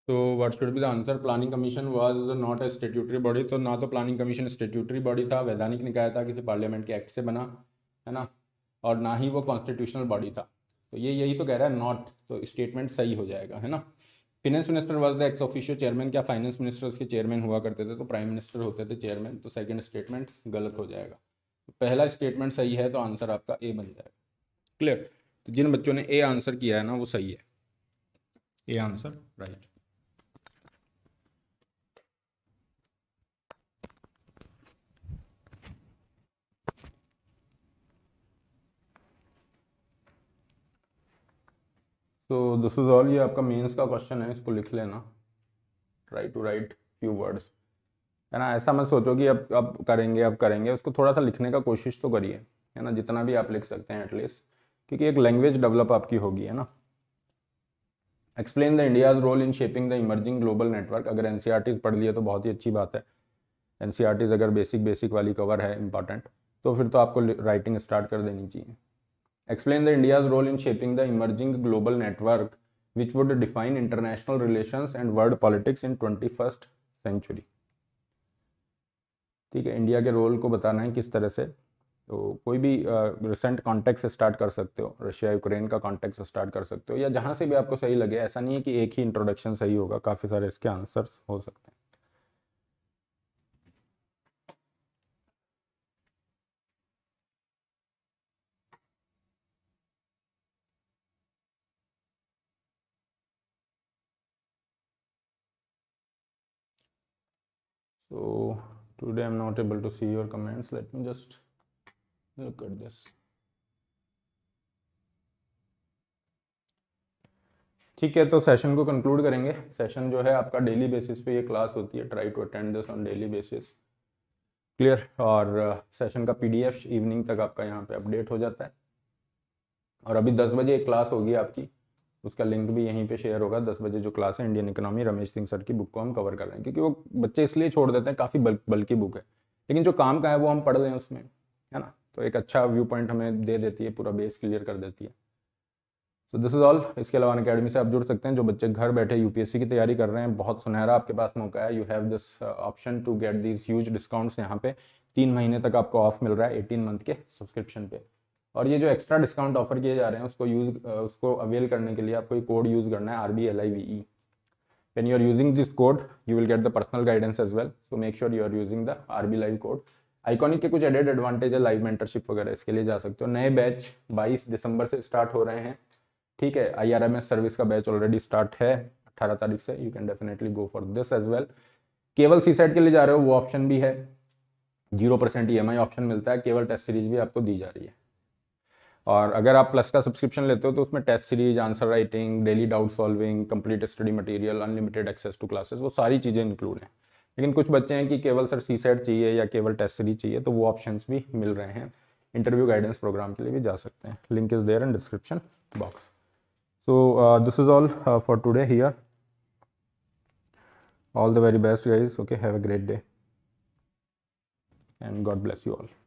तो what should be the answer planning commission was not a statutory body तो ना तो प्लानिंग कमीशन स्टेट्यूटरी बॉडी था वैधानिक निकाय था किसी पार्लियामेंट के एक्ट से बना है ना और ना ही वो कॉन्स्टिट्यूशनल बॉडी था तो ये यही तो कह रहा है नॉट तो स्टेटमेंट सही हो जाएगा है ना finance minister was the ex officio chairman क्या फाइनेंस मिनिस्टर्स के चेयरमैन हुआ करते थे तो प्राइम मिनिस्टर होते थे चेयरमैन तो सेकेंड स्टेटमेंट गलत हो जाएगा तो पहला स्टेटमेंट सही है तो आंसर आपका ए बन जाएगा क्लियर तो जिन बच्चों ने ए आंसर किया है ना वो सही है a answer right so this is all ये आपका मेंस का क्वेश्चन है इसको लिख लेना try to write few words है ना ऐसा मत सोचो कि अब अब करेंगे अब करेंगे उसको थोड़ा सा लिखने का कोशिश तो करिए है ना जितना भी आप लिख सकते हैं एटलीस्ट क्योंकि एक लैंग्वेज डेवलप आपकी होगी है ना explain the India's role in shaping the emerging global network अगर एन e पढ़ लिया तो बहुत ही अच्छी बात है एन e अगर बेसिक बेसिक वाली कवर है इंपॉर्टेंट तो फिर तो आपको राइटिंग स्टार्ट कर देनी चाहिए Explain the India's role in shaping the emerging global network which would define international relations and world politics in 21st century. ठीक है इंडिया के रोल को बताना है किस तरह से तो कोई भी रिसेंट कॉन्टेक्ट से स्टार्ट कर सकते हो रशिया यूक्रेन का कॉन्टेक्ट से स्टार्ट कर सकते हो या जहाँ से भी आपको सही लगे ऐसा नहीं है कि एक ही इंट्रोडक्शन सही होगा काफ़ी सारे इसके आंसर्स हो सकते हैं so today i'm not able to see your comments let me just look at this ठीक है तो सेशन को कंक्लूड करेंगे सेशन जो है आपका डेली बेसिस पे ये क्लास होती है try to attend this on daily basis clear और सेशन uh, का पीडीएफ इवनिंग तक आपका यहाँ पे अपडेट हो जाता है और अभी 10 बजे एक क्लास होगी आपकी उसका लिंक भी यहीं पे शेयर होगा दस बजे जो क्लास है Indian economy Ramesh Singh sir की बुक को हम कवर कर रहे हैं क्योंकि वो बच्चे इसलिए छोड़ देते हैं काफ़ी बल्क बल्कि बुक है लेकिन जो काम का है वो हम पढ़ लें उसमें है ना तो एक अच्छा व्यू पॉइंट हमें दे देती है पूरा बेस क्लियर कर देती है सो दिस इज़ ऑल इसके अलावा अकेडमी से आप जुड़ सकते हैं जो बच्चे घर बैठे यूपीएससी की तैयारी कर रहे हैं बहुत सुनहरा आपके पास मौका है you have this option to get this huge discounts यहाँ पे तीन महीने तक आपको ऑफ मिल रहा है एटीन मंथ के सब्सक्रिप्शन पे और ये जो एक्स्ट्रा डिस्काउंट ऑफर किए जा रहे हैं उसको यूज उसको अवेल करने के लिए आपको ये कोड यूज़ करना है R B L I V E you are using this code you will get the personal guidance as well so make sure you are using the R B live code iconic के कुछ एडेड एडवांटेज है लाइव मेंटरशिप वगैरह इसके लिए जा सकते हो नए बैच 22 दिसंबर से स्टार्ट हो रहे हैं ठीक है I R M S service का बैच ऑलरेडी स्टार्ट है 18 तारीख से you can definitely go for this as well केवल सी सेट के लिए जा रहे हो वो ऑप्शन भी है जीरो परसेंट ई ऑप्शन मिलता है केवल टेस्ट सीरीज भी आपको दी जा रही है और अगर आप प्लस का सब्सक्रिप्शन लेते हो तो उसमें test series answer writing daily doubt solving complete study material unlimited access to classes वो सारी चीज़ें इंक्लूड हैं लेकिन कुछ बच्चे हैं कि केवल सर सी सेट चाहिए या केवल टेस्ट सीरीज चाहिए तो वो ऑप्शन भी मिल रहे हैं इंटरव्यू गाइडेंस प्रोग्राम के लिए भी जा सकते हैं link is there in description box so this is all for today here all the very best guys okay have a great day and God bless you all